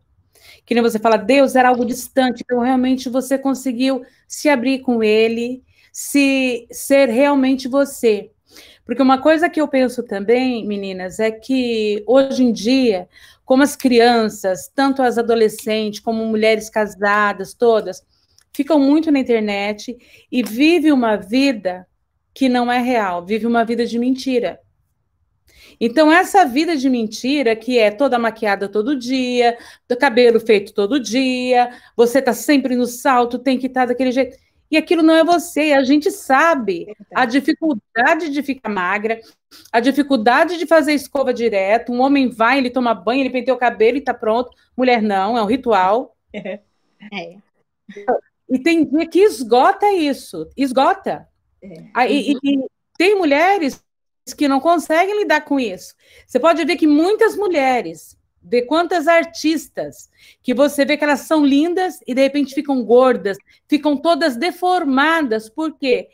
Que nem você fala, Deus era algo distante, então realmente você conseguiu se abrir com ele, se ser realmente você. Porque uma coisa que eu penso também, meninas, é que hoje em dia, como as crianças, tanto as adolescentes, como mulheres casadas, todas, ficam muito na internet e vivem uma vida que não é real, vive uma vida de mentira. Então, essa vida de mentira, que é toda maquiada todo dia, cabelo feito todo dia, você tá sempre no salto, tem que estar tá daquele jeito. E aquilo não é você, a gente sabe a dificuldade de ficar magra, a dificuldade de fazer escova direto. Um homem vai, ele toma banho, ele penteia o cabelo e está pronto. Mulher não, é um ritual. É. E tem dia que esgota isso, esgota. É. e, e, uhum. tem mulheres que não conseguem lidar com isso. Você pode ver que muitas mulheres, ver quantas artistas, que você vê que elas são lindas e de repente ficam gordas, ficam todas deformadas, Porque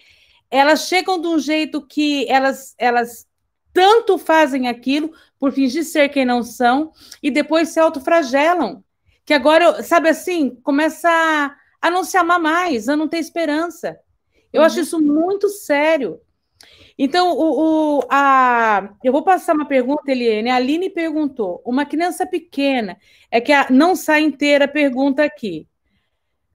Elas chegam de um jeito que elas, elas tanto fazem aquilo por fingir ser quem não são e depois se autofragelam. Que agora, sabe assim, começa a, a não se amar mais, a não ter esperança. Eu uhum. acho isso muito sério. Então, o, o, a, eu vou passar uma pergunta, Eliane. A Aline perguntou: uma criança pequena, é que a, não sai inteira a pergunta aqui.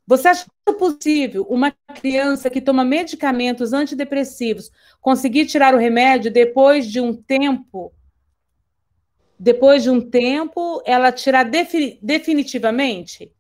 Você acha possível uma criança que toma medicamentos antidepressivos conseguir tirar o remédio depois de um tempo? Depois de um tempo, ela tirar definitivamente?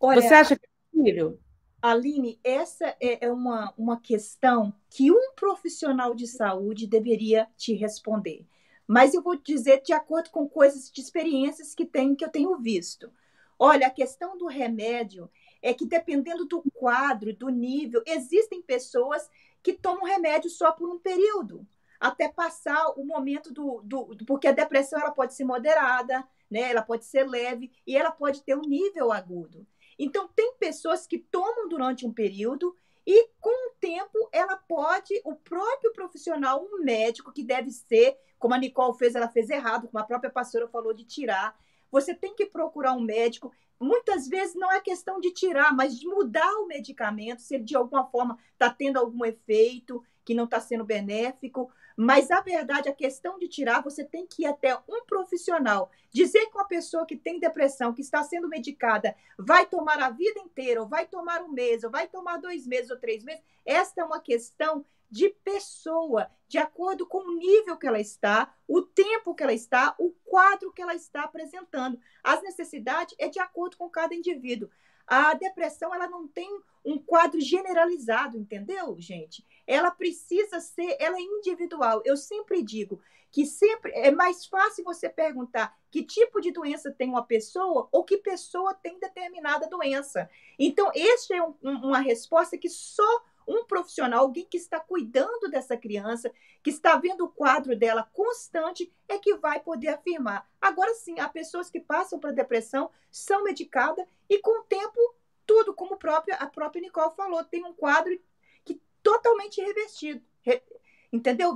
Olha, Você acha que é possível? Aline, essa é, é uma, uma questão que um profissional de saúde deveria te responder. Mas eu vou dizer de acordo com coisas de experiências que tenho, que eu tenho visto. Olha, a questão do remédio é que dependendo do quadro, do nível, existem pessoas que tomam remédio só por um período, até passar o momento do, do porque a depressão ela pode ser moderada, né? Ela pode ser leve e ela pode ter um nível agudo. Então, tem pessoas que tomam durante um período e, com o tempo, ela pode, o próprio profissional, um médico, que deve ser, como a Nicole fez, ela fez errado, como a própria pastora falou, de tirar. Você tem que procurar um médico. Muitas vezes não é questão de tirar, mas de mudar o medicamento, se ele de alguma forma está tendo algum efeito que não está sendo benéfico. Mas a verdade, a questão de tirar, você tem que ir até um profissional. Dizer que uma pessoa que tem depressão, que está sendo medicada, vai tomar a vida inteira, ou vai tomar um mês, ou vai tomar dois meses ou três meses, esta é uma questão de pessoa, de acordo com o nível que ela está, o tempo que ela está, o quadro que ela está apresentando. As necessidades é de acordo com cada indivíduo. A depressão ela não tem um quadro generalizado, entendeu, gente? Ela precisa ser, ela é individual. Eu sempre digo que sempre é mais fácil você perguntar que tipo de doença tem uma pessoa ou que pessoa tem determinada doença. Então, essa é um, uma resposta que só um profissional, alguém que está cuidando dessa criança, que está vendo o quadro dela constante, é que vai poder afirmar. Agora sim, há pessoas que passam para depressão, são medicadas e com o tempo tudo, como a própria, a própria Nicole falou, tem um quadro totalmente revestido. Re, entendeu?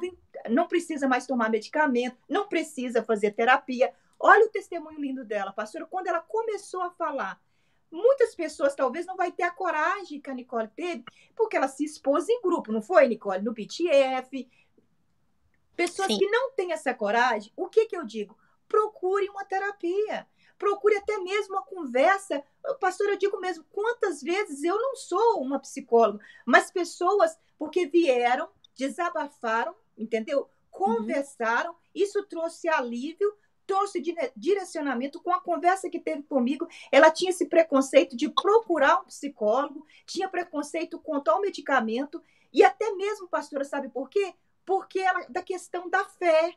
Não precisa mais tomar medicamento, não precisa fazer terapia. Olha o testemunho lindo dela, pastora, quando ela começou a falar. Muitas pessoas talvez não vai ter a coragem que a Nicole teve, porque ela se expôs em grupo, não foi, Nicole? No PTF. Pessoas Sim. que não têm essa coragem, o que, que eu digo? Procure uma terapia procure até mesmo uma conversa. Pastor, eu digo mesmo, quantas vezes eu não sou uma psicóloga, mas pessoas, porque vieram, desabafaram, entendeu? Conversaram, uhum. isso trouxe alívio, trouxe direcionamento com a conversa que teve comigo. Ela tinha esse preconceito de procurar um psicólogo, tinha preconceito quanto ao medicamento, e até mesmo, pastora, sabe por quê? Porque ela, da questão da fé,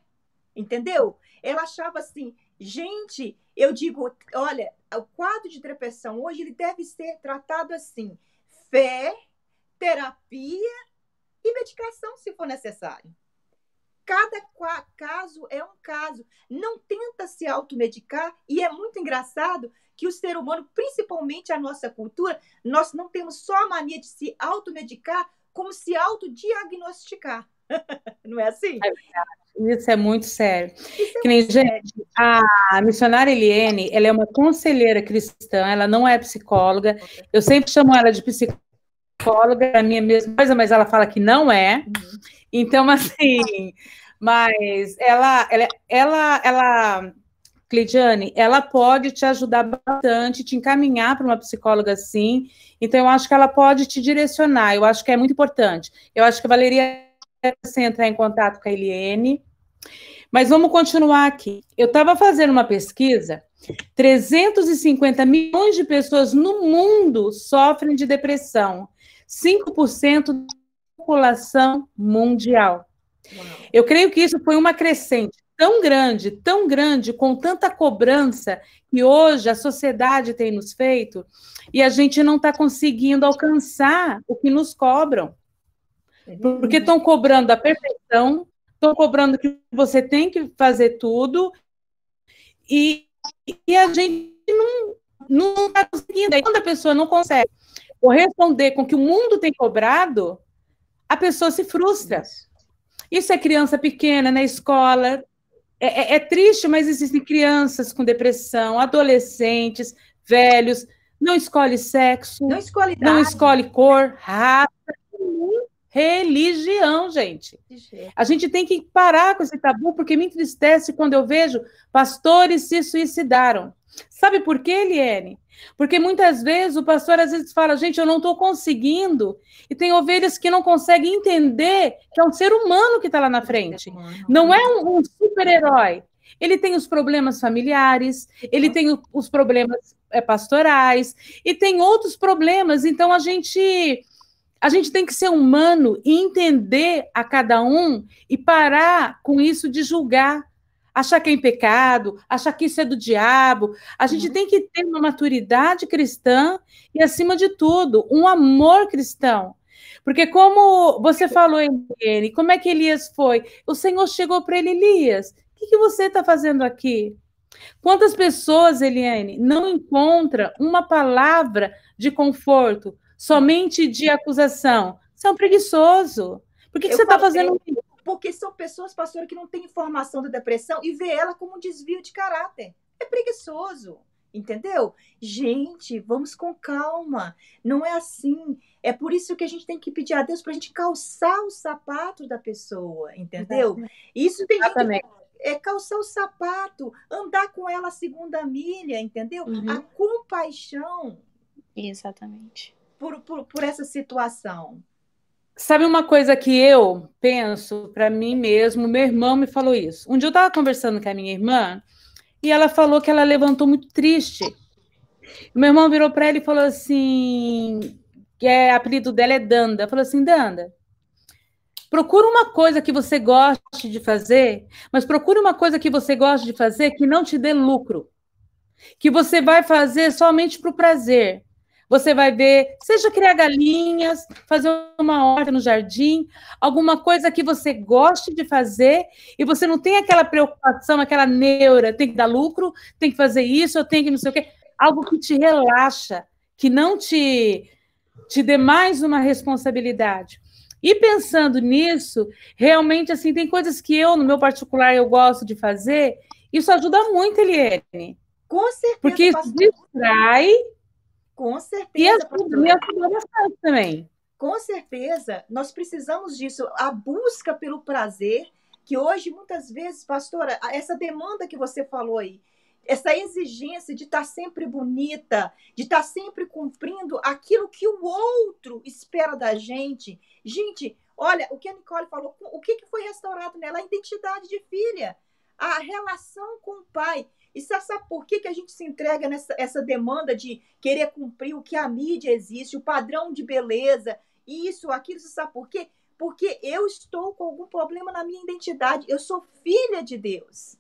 entendeu? Ela achava assim, gente, eu digo, olha, o quadro de depressão hoje ele deve ser tratado assim: fé, terapia e medicação, se for necessário. Cada caso é um caso. Não tenta se automedicar. E é muito engraçado que o ser humano, principalmente a nossa cultura, nós não temos só a mania de se automedicar, como se autodiagnosticar. não é assim? É verdade. Isso é muito sério. É que nem, gente, a missionária Eliane, ela é uma conselheira cristã, ela não é psicóloga. Eu sempre chamo ela de psicóloga, é a minha mesma coisa, mas ela fala que não é. Uhum. Então, assim, mas ela, ela, ela, ela Cleidiane, ela pode te ajudar bastante, te encaminhar para uma psicóloga sim. Então, eu acho que ela pode te direcionar, eu acho que é muito importante. Eu acho que a Valeria você entrar em contato com a Eliene. Mas vamos continuar aqui. Eu estava fazendo uma pesquisa. 350 milhões de pessoas no mundo sofrem de depressão. 5% da população mundial. Eu creio que isso foi uma crescente tão grande, tão grande, com tanta cobrança que hoje a sociedade tem nos feito, e a gente não está conseguindo alcançar o que nos cobram. Porque estão cobrando a perfeição, estão cobrando que você tem que fazer tudo, e, e a gente não está conseguindo. E quando a pessoa não consegue corresponder com o que o mundo tem cobrado, a pessoa se frustra. Isso é criança pequena na escola. É, é, é triste, mas existem crianças com depressão, adolescentes, velhos. Não escolhe sexo, não escolhe, não escolhe cor, raça religião, gente. A gente tem que parar com esse tabu, porque me entristece quando eu vejo pastores se suicidaram. Sabe por quê, Eliane? Porque muitas vezes o pastor às vezes fala, gente, eu não estou conseguindo. E tem ovelhas que não conseguem entender que é um ser humano que está lá na é frente. Não é um, um super-herói. Ele tem os problemas familiares, ele uhum. tem os problemas é, pastorais e tem outros problemas. Então a gente a gente tem que ser humano e entender a cada um e parar com isso de julgar, achar que é em pecado, achar que isso é do diabo. A gente uhum. tem que ter uma maturidade cristã e, acima de tudo, um amor cristão. Porque como você falou Eliane, como é que Elias foi? O Senhor chegou para ele, Elias, o que, que você está fazendo aqui? Quantas pessoas, Eliane, não encontram uma palavra de conforto, somente de acusação. Você é um preguiçoso. Por que, que você está fazendo é, isso? Porque são pessoas, pastora, que não têm informação da depressão e vê ela como um desvio de caráter. É preguiçoso, entendeu? Gente, vamos com calma. Não é assim. É por isso que a gente tem que pedir a Deus para a gente calçar o sapato da pessoa, entendeu? Exatamente. Isso tem que é calçar o sapato, andar com ela a segunda milha, entendeu? Uhum. A compaixão. Exatamente por, por, por essa situação? Sabe uma coisa que eu penso para mim mesmo? Meu irmão me falou isso. Um dia eu estava conversando com a minha irmã e ela falou que ela levantou muito triste. Meu irmão virou para ela e falou assim: que é, apelido dela é Danda. Falou assim: Danda, procura uma coisa que você goste de fazer, mas procura uma coisa que você goste de fazer que não te dê lucro, que você vai fazer somente para o prazer. Você vai ver, seja criar galinhas, fazer uma horta no jardim, alguma coisa que você goste de fazer e você não tem aquela preocupação, aquela neura, tem que dar lucro, tem que fazer isso, eu tenho que não sei o quê. Algo que te relaxa, que não te, te dê mais uma responsabilidade. E pensando nisso, realmente assim, tem coisas que eu, no meu particular, eu gosto de fazer, isso ajuda muito, Eliane. Com certeza. Porque isso distrai com é certeza. E ajudou, é bastante também. Com certeza, nós precisamos disso. A busca pelo prazer, que hoje, muitas vezes, pastora, essa demanda que você falou aí, essa exigência de estar sempre bonita, de estar sempre cumprindo aquilo que o outro espera da gente. Gente, olha, o que a Nicole falou, o que foi restaurado nela? A identidade de filha, a relação com o pai. E sabe por que, que a gente se entrega nessa essa demanda de querer cumprir o que a mídia existe, o padrão de beleza, isso, aquilo, você sabe por quê? Porque eu estou com algum problema na minha identidade. Eu sou filha de Deus.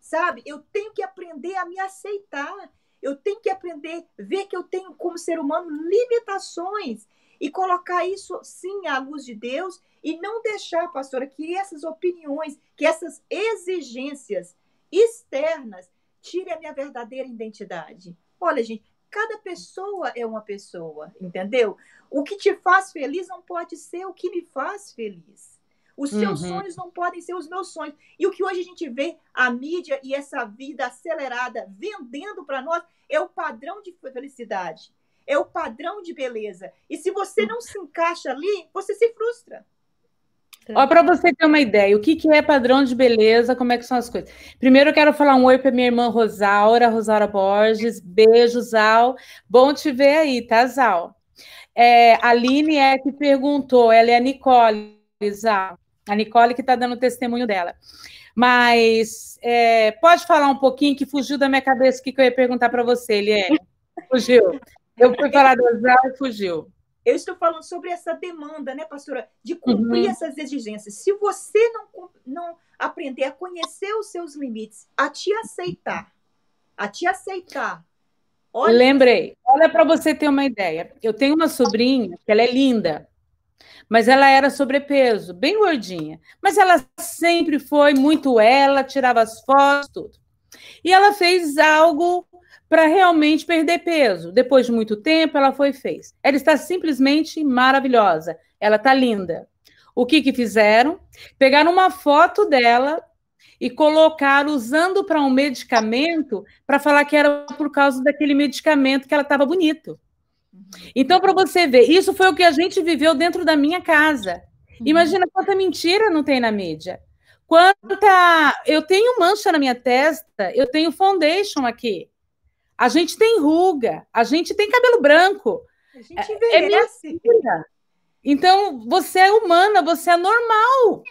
Sabe? Eu tenho que aprender a me aceitar. Eu tenho que aprender a ver que eu tenho como ser humano limitações e colocar isso sim à luz de Deus e não deixar, pastora, que essas opiniões, que essas exigências externas tire a minha verdadeira identidade. Olha, gente, cada pessoa é uma pessoa, entendeu? O que te faz feliz não pode ser o que me faz feliz. Os seus uhum. sonhos não podem ser os meus sonhos. E o que hoje a gente vê, a mídia e essa vida acelerada vendendo para nós, é o padrão de felicidade, é o padrão de beleza. E se você não se encaixa ali, você se frustra. Ó, para você ter uma ideia, o que, que é padrão de beleza, como é que são as coisas. Primeiro eu quero falar um oi para minha irmã Rosaura, Rosaura Borges. Beijo, Zal. Bom te ver aí, tá, Zal? É, a Aline é que perguntou, ela é a Nicole, Zal. A Nicole que está dando o testemunho dela. Mas é, pode falar um pouquinho que fugiu da minha cabeça o que, que eu ia perguntar para você, Eliane. Fugiu. Eu fui falar do Zal e fugiu. Eu estou falando sobre essa demanda, né, pastora, de cumprir uhum. essas exigências. Se você não, não aprender a conhecer os seus limites, a te aceitar, a te aceitar. Olha... Lembrei. Olha para você ter uma ideia. Eu tenho uma sobrinha que ela é linda, mas ela era sobrepeso, bem gordinha. Mas ela sempre foi muito ela, tirava as fotos, tudo. E ela fez algo para realmente perder peso. Depois de muito tempo, ela foi e fez. Ela está simplesmente maravilhosa. Ela está linda. O que, que fizeram? Pegaram uma foto dela e colocaram usando para um medicamento para falar que era por causa daquele medicamento que ela estava bonito. Uhum. Então, para você ver, isso foi o que a gente viveu dentro da minha casa. Uhum. Imagina quanta mentira não tem na mídia. Quanta. Eu tenho mancha na minha testa, eu tenho foundation aqui. A gente tem ruga, a gente tem cabelo branco. A gente é, é envelhece. É então, você é humana, você é normal.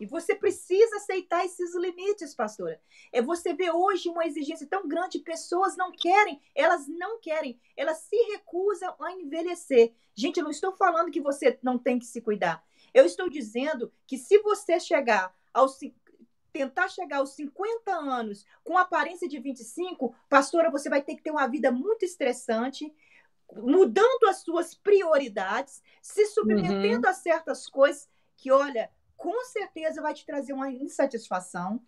E você precisa aceitar esses limites, pastora. É você vê hoje uma exigência tão grande, pessoas não querem, elas não querem, elas se recusam a envelhecer. Gente, eu não estou falando que você não tem que se cuidar. Eu estou dizendo que se você chegar aos tentar chegar aos 50 anos com aparência de 25, pastora, você vai ter que ter uma vida muito estressante, mudando as suas prioridades, se submetendo uhum. a certas coisas que, olha, com certeza vai te trazer uma insatisfação,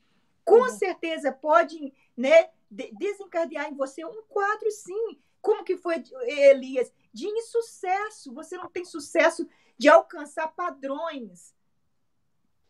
com uhum. certeza pode né, desencadear em você um quadro, sim, como que foi Elias, de insucesso. Você não tem sucesso de alcançar padrões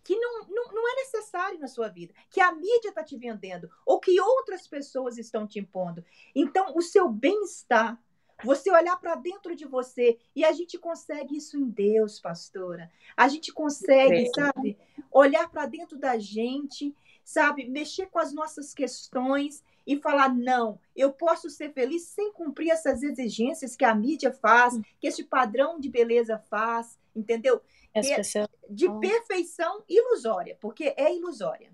que não, não, não, é necessário na sua vida, que a mídia está te vendendo ou que outras pessoas estão te impondo. Então, o seu bem-estar, você olhar para dentro de você e a gente consegue isso em Deus, pastora. A gente consegue, Sim. sabe, olhar para dentro da gente, sabe, mexer com as nossas questões e falar: não, eu posso ser feliz sem cumprir essas exigências que a mídia faz, hum. que esse padrão de beleza faz, entendeu? É é de, de perfeição ilusória, porque é ilusória,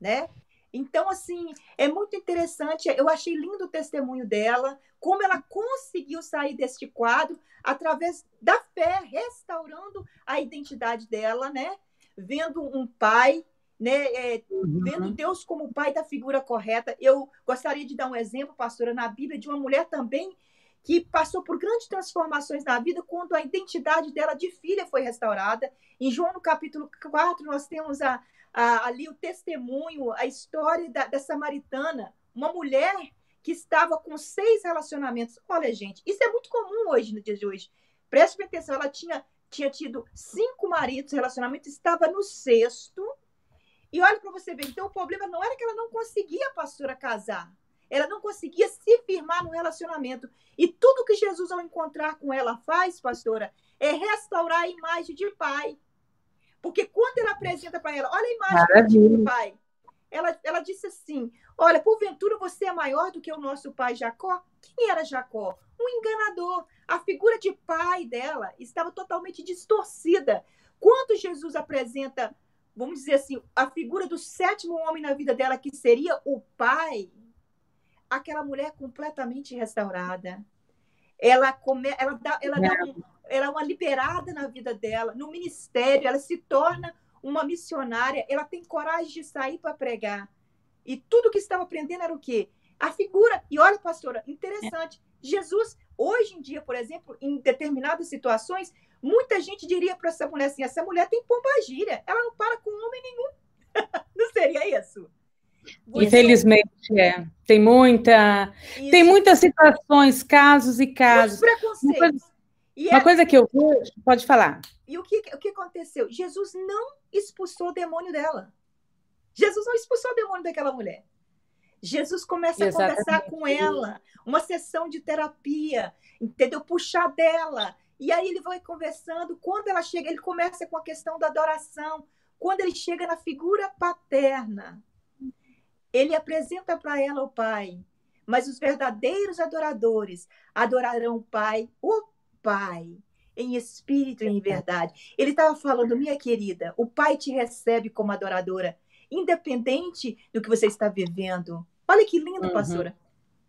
né? Então, assim, é muito interessante. Eu achei lindo o testemunho dela, como ela conseguiu sair deste quadro através da fé, restaurando a identidade dela, né? Vendo um pai, né? É, uhum. Vendo Deus como o pai da figura correta. Eu gostaria de dar um exemplo, pastora, na Bíblia de uma mulher também que passou por grandes transformações na vida quando a identidade dela de filha foi restaurada. Em João, no capítulo 4, nós temos a, a, ali o testemunho, a história da, da samaritana, uma mulher que estava com seis relacionamentos. Olha, gente, isso é muito comum hoje, no dia de hoje. Preste atenção, ela tinha, tinha tido cinco maridos, relacionamentos, estava no sexto. E olha para você ver, então o problema não era que ela não conseguia, pastora, casar. Ela não conseguia se firmar no relacionamento. E tudo que Jesus, ao encontrar com ela, faz, pastora, é restaurar a imagem de pai. Porque quando ele apresenta para ela, olha a imagem Maravilha. de pai. Ela, ela disse assim: Olha, porventura você é maior do que o nosso pai Jacó? Quem era Jacó? Um enganador. A figura de pai dela estava totalmente distorcida. Quando Jesus apresenta, vamos dizer assim, a figura do sétimo homem na vida dela, que seria o pai, aquela mulher completamente restaurada. Ela come, ela dá, ela dá um, ela é uma liberada na vida dela, no ministério, ela se torna uma missionária, ela tem coragem de sair para pregar. E tudo que estava aprendendo era o quê? A figura. E olha, pastora, interessante. É. Jesus, hoje em dia, por exemplo, em determinadas situações, muita gente diria para essa mulher assim: essa mulher tem pombagira, ela não para com homem nenhum. não seria isso? Você... Infelizmente, é. Tem muita. Isso. Tem muitas situações, casos e casos. Uma coisa, e é uma é... coisa que eu vejo, pode falar. E o que, o que aconteceu? Jesus não expulsou o demônio dela. Jesus não expulsou o demônio daquela mulher. Jesus começa Exatamente. a conversar com ela, uma sessão de terapia, entendeu? Puxar dela. E aí ele vai conversando. Quando ela chega, ele começa com a questão da adoração. Quando ele chega na figura paterna, ele apresenta para ela o Pai, mas os verdadeiros adoradores adorarão o Pai, o Pai, em espírito e em verdade. Ele estava falando, minha querida, o Pai te recebe como adoradora, independente do que você está vivendo. Olha que lindo, uhum. pastora.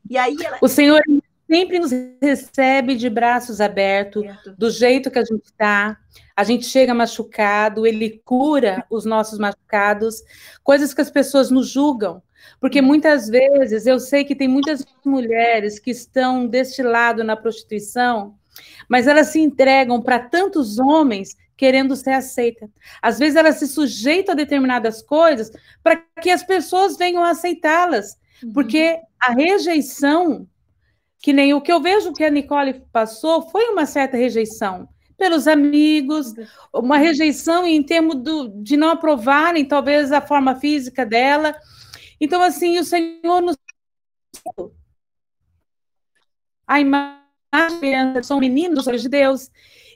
E aí ela... O Senhor sempre nos recebe de braços abertos, certo. do jeito que a gente está. A gente chega machucado, ele cura os nossos machucados, coisas que as pessoas nos julgam. Porque uhum. muitas vezes eu sei que tem muitas mulheres que estão deste lado na prostituição, mas elas se entregam para tantos homens querendo ser aceita. Às vezes elas se sujeitam a determinadas coisas para que as pessoas venham aceitá-las, uhum. porque a rejeição, que nem o que eu vejo que a Nicole passou, foi uma certa rejeição pelos amigos, uma rejeição em termos do, de não aprovarem talvez a forma física dela, então, assim, o Senhor nos. A imagem são meninos dos de Deus.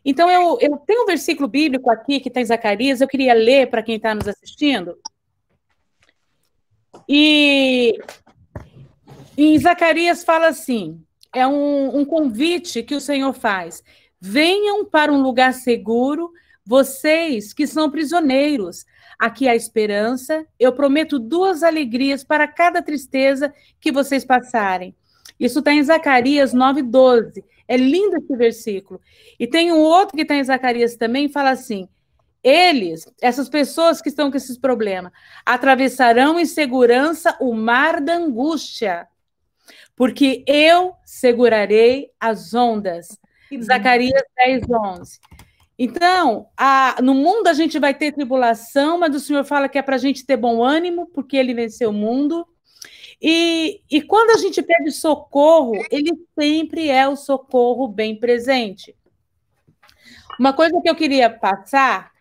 Então, eu, eu tenho um versículo bíblico aqui que está em Zacarias, eu queria ler para quem está nos assistindo. E em Zacarias fala assim: é um, um convite que o Senhor faz. Venham para um lugar seguro, vocês que são prisioneiros, Aqui há esperança. Eu prometo duas alegrias para cada tristeza que vocês passarem. Isso está em Zacarias 9,12. É lindo esse versículo. E tem um outro que está em Zacarias também, fala assim: eles, essas pessoas que estão com esses problemas, atravessarão em segurança o mar da angústia, porque eu segurarei as ondas. Zacarias 10, 11. Então, a, no mundo a gente vai ter tribulação, mas o Senhor fala que é para a gente ter bom ânimo, porque Ele venceu o mundo. E, e quando a gente pede socorro, Ele sempre é o socorro bem presente. Uma coisa que eu queria passar,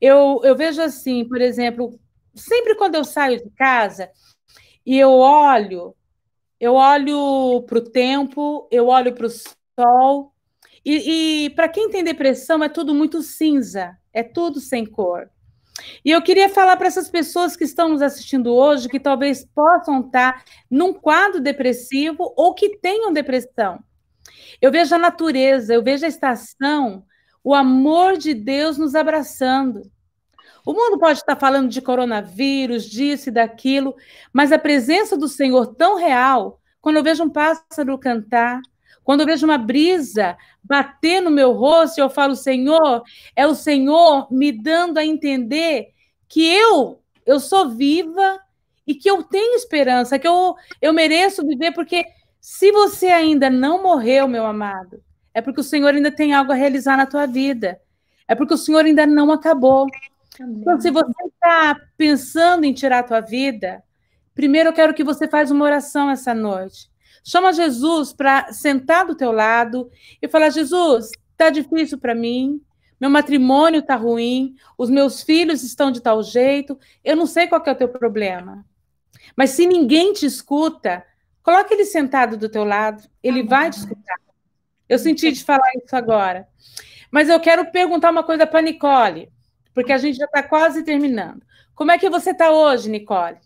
eu, eu vejo assim, por exemplo, sempre quando eu saio de casa e eu olho, eu olho para o tempo, eu olho para o sol, e, e para quem tem depressão, é tudo muito cinza, é tudo sem cor. E eu queria falar para essas pessoas que estão nos assistindo hoje, que talvez possam estar tá num quadro depressivo ou que tenham depressão. Eu vejo a natureza, eu vejo a estação, o amor de Deus nos abraçando. O mundo pode estar tá falando de coronavírus, disso e daquilo, mas a presença do Senhor tão real, quando eu vejo um pássaro cantar, quando eu vejo uma brisa bater no meu rosto, eu falo, Senhor, é o Senhor me dando a entender que eu, eu sou viva e que eu tenho esperança, que eu, eu mereço viver, porque se você ainda não morreu, meu amado, é porque o Senhor ainda tem algo a realizar na tua vida. É porque o Senhor ainda não acabou. Amém. Então, se você está pensando em tirar a tua vida, primeiro eu quero que você faça uma oração essa noite. Chama Jesus para sentar do teu lado e falar: Jesus, tá difícil para mim, meu matrimônio tá ruim, os meus filhos estão de tal jeito, eu não sei qual é o teu problema. Mas se ninguém te escuta, coloque ele sentado do teu lado, ele vai te escutar. Eu senti de falar isso agora. Mas eu quero perguntar uma coisa para Nicole, porque a gente já está quase terminando. Como é que você está hoje, Nicole?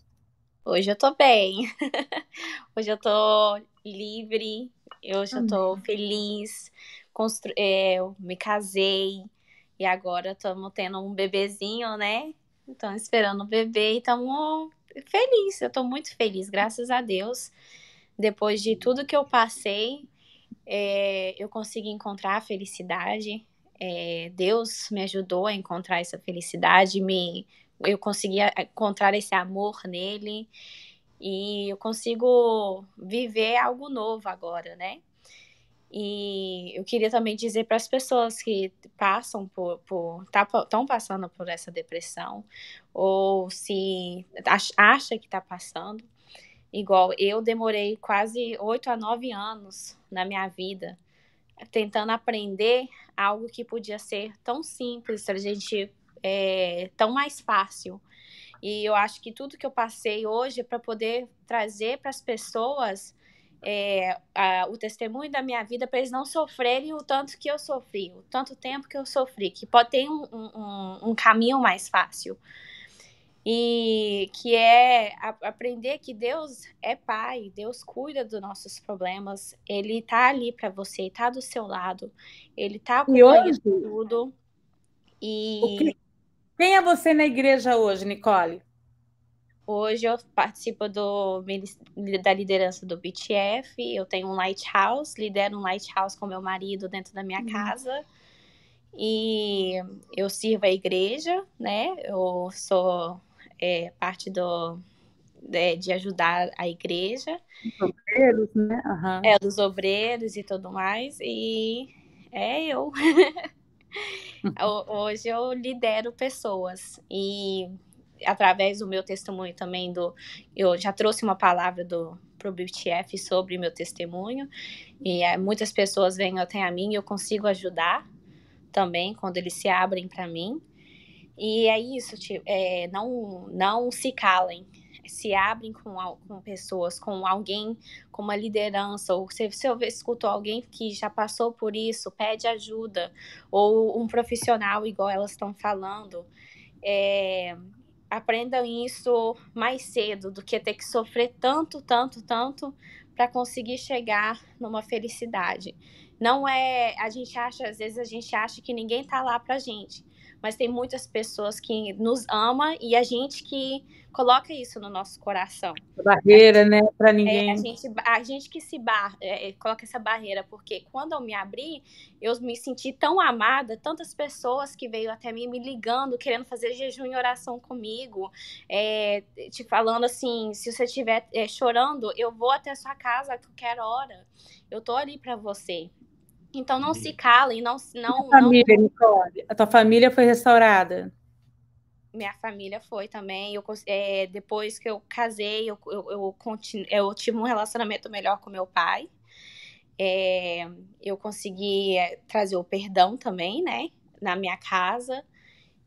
Hoje eu tô bem. Hoje eu tô livre. Hoje eu tô feliz. Constru... É, eu me casei. E agora estamos tendo um bebezinho, né? Então, esperando o bebê e estamos feliz. Eu tô muito feliz, graças a Deus. Depois de tudo que eu passei, é, eu consegui encontrar a felicidade. É, Deus me ajudou a encontrar essa felicidade, me eu consegui eh, encontrar esse amor nele e eu consigo viver algo novo agora, né? E eu queria também dizer para as pessoas que passam por, por tá, estão passando por essa depressão, ou se acha que está passando, igual eu demorei quase oito a nove anos na minha vida tentando aprender algo que podia ser tão simples para a gente é, tão mais fácil. E eu acho que tudo que eu passei hoje é para poder trazer para as pessoas é, a, o testemunho da minha vida para eles não sofrerem o tanto que eu sofri, o tanto tempo que eu sofri, que pode ter um, um, um caminho mais fácil. E que é a, aprender que Deus é Pai, Deus cuida dos nossos problemas, Ele tá ali para você, tá do seu lado, Ele tá acompanhando e hoje, tudo. E... O, que, quem é você na igreja hoje, Nicole? Hoje eu participo do, da liderança do BTF, eu tenho um lighthouse, lidero um lighthouse com meu marido dentro da minha uhum. casa. E eu sirvo a igreja, né? Eu sou é, parte do, de, é, de ajudar a igreja. Dos obreiros, né? Uhum. É, dos obreiros e tudo mais. E é eu. Hoje eu lidero pessoas e através do meu testemunho também do eu já trouxe uma palavra do pro BTF sobre meu testemunho e é, muitas pessoas vêm até a mim e eu consigo ajudar também quando eles se abrem para mim. E é isso, tipo, é, não, não se calem se abrem com, com pessoas, com alguém, com uma liderança, ou se, se eu escuto alguém que já passou por isso, pede ajuda, ou um profissional, igual elas estão falando. É, aprendam isso mais cedo do que ter que sofrer tanto, tanto, tanto para conseguir chegar numa felicidade. Não é, a gente acha, às vezes a gente acha que ninguém tá lá pra gente, mas tem muitas pessoas que nos ama e a gente que coloca isso no nosso coração. Barreira, é, né, para ninguém. É, a, gente, né, é, a gente que se bar, é, é, coloca essa barreira, porque quando eu me abri, eu me senti tão amada, tantas pessoas que veio até mim me ligando, querendo fazer jejum e oração comigo, é, te falando assim, se você estiver chorando, eu vou até a sua casa a qualquer hora, eu tô ali para você. Então não se calem, não não. A família, não... Nicole, a tua família foi restaurada? Minha família foi também. Eu, é, depois que eu casei, eu, eu, eu, continu, eu tive um relacionamento melhor com meu pai. É, eu consegui é, trazer o perdão também, né? Na minha casa.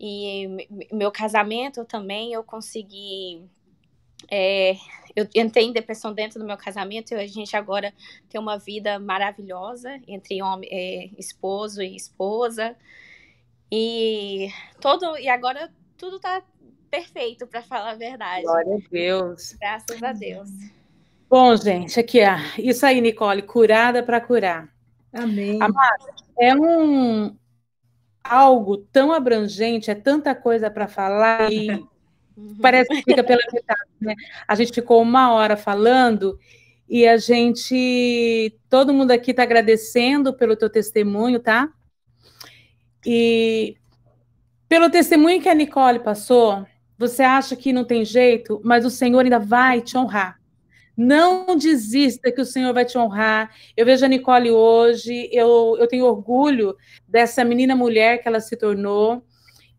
E meu casamento também eu consegui é, eu entrei em depressão dentro do meu casamento e a gente agora tem uma vida maravilhosa entre homem, é, esposo e esposa. E todo e agora tudo tá perfeito para falar a verdade. Glória a Deus. Graças a Deus. Bom, gente, aqui é isso aí, Nicole, curada para curar. Amém. Amada, é um algo tão abrangente, é tanta coisa para falar e Uhum. Parece que fica pela metade, né? A gente ficou uma hora falando e a gente. Todo mundo aqui está agradecendo pelo teu testemunho, tá? E pelo testemunho que a Nicole passou, você acha que não tem jeito, mas o Senhor ainda vai te honrar. Não desista que o Senhor vai te honrar. Eu vejo a Nicole hoje, eu, eu tenho orgulho dessa menina mulher que ela se tornou.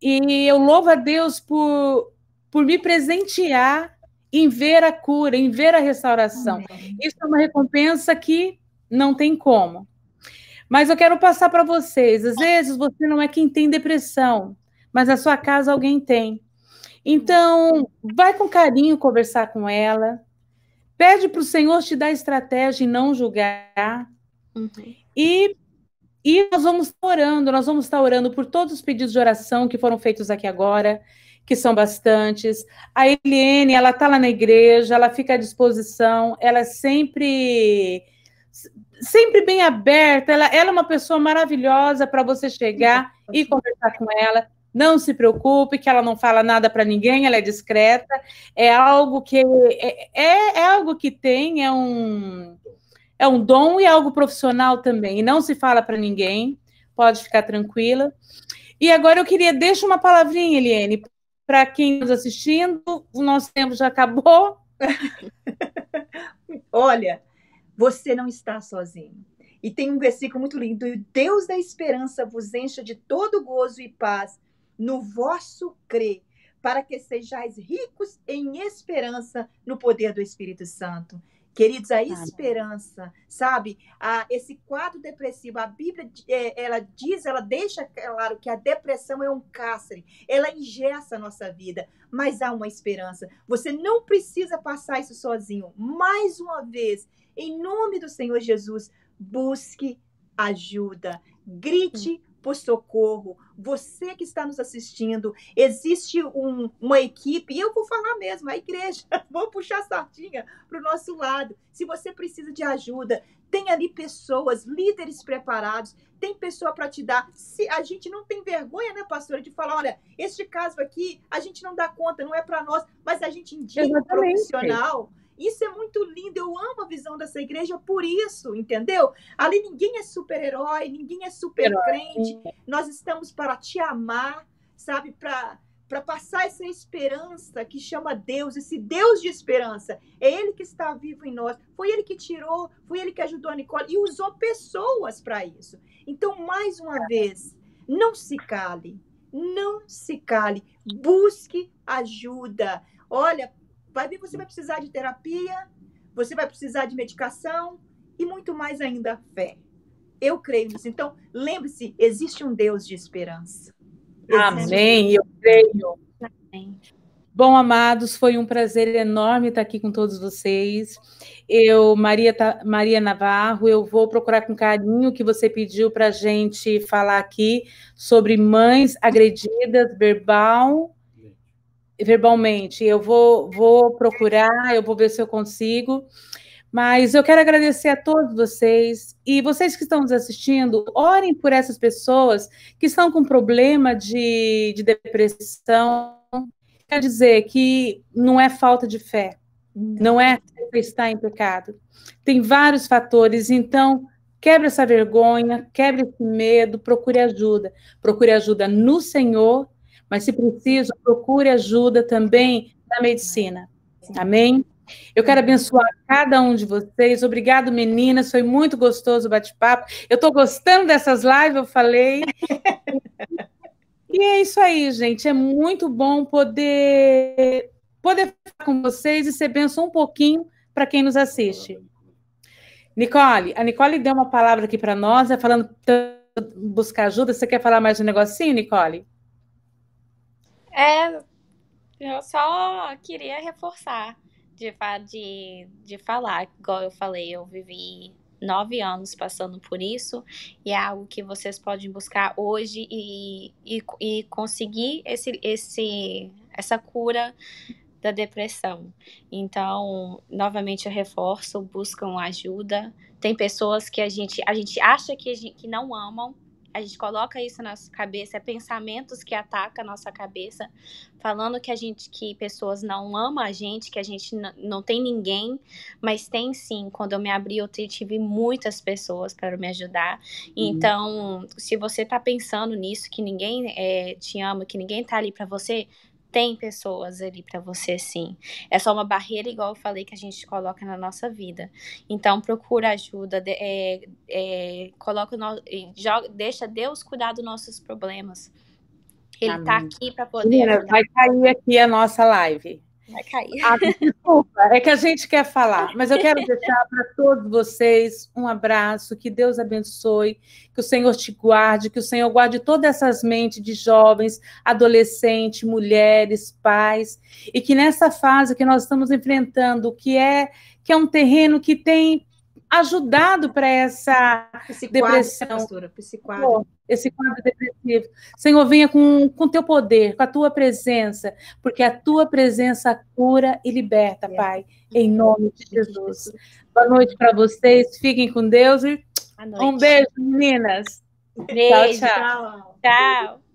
E eu louvo a Deus por, por me presentear em ver a cura, em ver a restauração. Amém. Isso é uma recompensa que não tem como. Mas eu quero passar para vocês. Às vezes você não é quem tem depressão, mas na sua casa alguém tem. Então, vai com carinho conversar com ela. Pede para o Senhor te dar estratégia e não julgar. Uhum. E, e nós vamos estar orando, nós vamos estar orando por todos os pedidos de oração que foram feitos aqui agora que são bastantes. A Eliene, ela está lá na igreja, ela fica à disposição, ela é sempre sempre bem aberta, ela, ela é uma pessoa maravilhosa para você chegar e conversar com ela. Não se preocupe, que ela não fala nada para ninguém, ela é discreta. É algo que é, é, é algo que tem, é um é um dom e é algo profissional também. E não se fala para ninguém, pode ficar tranquila. E agora eu queria deixa uma palavrinha, Eliene. Para quem tá nos assistindo, o nosso tempo já acabou. Olha, você não está sozinho. E tem um versículo muito lindo: e o Deus da esperança vos encha de todo gozo e paz no vosso crer, para que sejais ricos em esperança no poder do Espírito Santo. Queridos, a esperança, sabe? A, esse quadro depressivo, a Bíblia, é, ela diz, ela deixa claro que a depressão é um cárcere, ela ingessa a nossa vida, mas há uma esperança. Você não precisa passar isso sozinho. Mais uma vez, em nome do Senhor Jesus, busque ajuda, grite por socorro. Você que está nos assistindo, existe um, uma equipe, e eu vou falar mesmo, a igreja, vou puxar a sardinha para o nosso lado. Se você precisa de ajuda, tem ali pessoas, líderes preparados, tem pessoa para te dar. Se a gente não tem vergonha, né, pastora, de falar, olha, este caso aqui, a gente não dá conta, não é para nós, mas a gente indica um profissional. Isso é muito lindo, eu amo a visão dessa igreja por isso, entendeu? Ali ninguém é super-herói, ninguém é super-crente. É. Nós estamos para te amar, sabe? Para para passar essa esperança que chama Deus, esse Deus de esperança. É Ele que está vivo em nós. Foi Ele que tirou, foi Ele que ajudou a Nicole e usou pessoas para isso. Então, mais uma vez, não se cale, não se cale, busque ajuda. Olha, Vai ver, você vai precisar de terapia, você vai precisar de medicação e muito mais ainda fé. Eu creio nisso. Então, lembre-se, existe um Deus de esperança. Amém, eu creio. Amém. Bom, amados, foi um prazer enorme estar aqui com todos vocês. Eu, Maria, Maria Navarro, eu vou procurar com carinho o que você pediu para a gente falar aqui sobre mães agredidas verbal verbalmente. Eu vou, vou procurar, eu vou ver se eu consigo. Mas eu quero agradecer a todos vocês e vocês que estão nos assistindo, orem por essas pessoas que estão com problema de, de depressão. Quer dizer que não é falta de fé, não é estar em pecado. Tem vários fatores, então quebre essa vergonha, quebre esse medo, procure ajuda. Procure ajuda no Senhor mas se preciso, procure ajuda também na medicina. Amém? Eu quero abençoar cada um de vocês. Obrigado, meninas. Foi muito gostoso o bate-papo. Eu estou gostando dessas lives, eu falei. e é isso aí, gente. É muito bom poder poder falar com vocês e ser benção um pouquinho para quem nos assiste. Nicole, a Nicole deu uma palavra aqui para nós, é falando buscar ajuda. Você quer falar mais um negocinho, Nicole? É, eu só queria reforçar de, de, de falar, igual eu falei, eu vivi nove anos passando por isso e é algo que vocês podem buscar hoje e, e, e conseguir esse, esse, essa cura da depressão. Então, novamente eu reforço, buscam ajuda. Tem pessoas que a gente, a gente acha que, gente, que não amam, a gente coloca isso na nossa cabeça, é pensamentos que atacam a nossa cabeça, falando que a gente, que pessoas não amam a gente, que a gente não, tem ninguém, mas tem sim. Quando eu me abri, eu tive muitas pessoas para me ajudar. Uhum. Então, se você está pensando nisso, que ninguém é, te ama, que ninguém está ali para você, tem pessoas ali para você sim. É só uma barreira, igual eu falei, que a gente coloca na nossa vida. Então, procura ajuda, é, é, coloca no, joga, deixa Deus cuidar dos nossos problemas. Ele está aqui para poder. Menina, vai cair aqui a nossa live. Vai cair. Ah, desculpa, é que a gente quer falar, mas eu quero deixar para todos vocês um abraço, que Deus abençoe, que o Senhor te guarde, que o Senhor guarde todas essas mentes de jovens, adolescentes, mulheres, pais, e que nessa fase que nós estamos enfrentando, que é que é um terreno que tem ajudado para essa esse né, depressão. Quadro, esse quadro. esse quadro depressivo. Senhor, venha com o teu poder, com a tua presença, porque a tua presença cura e liberta, é. Pai, em nome de Jesus. Boa noite para vocês, fiquem com Deus e um beijo, meninas. Beijo, tchau. tchau. tchau.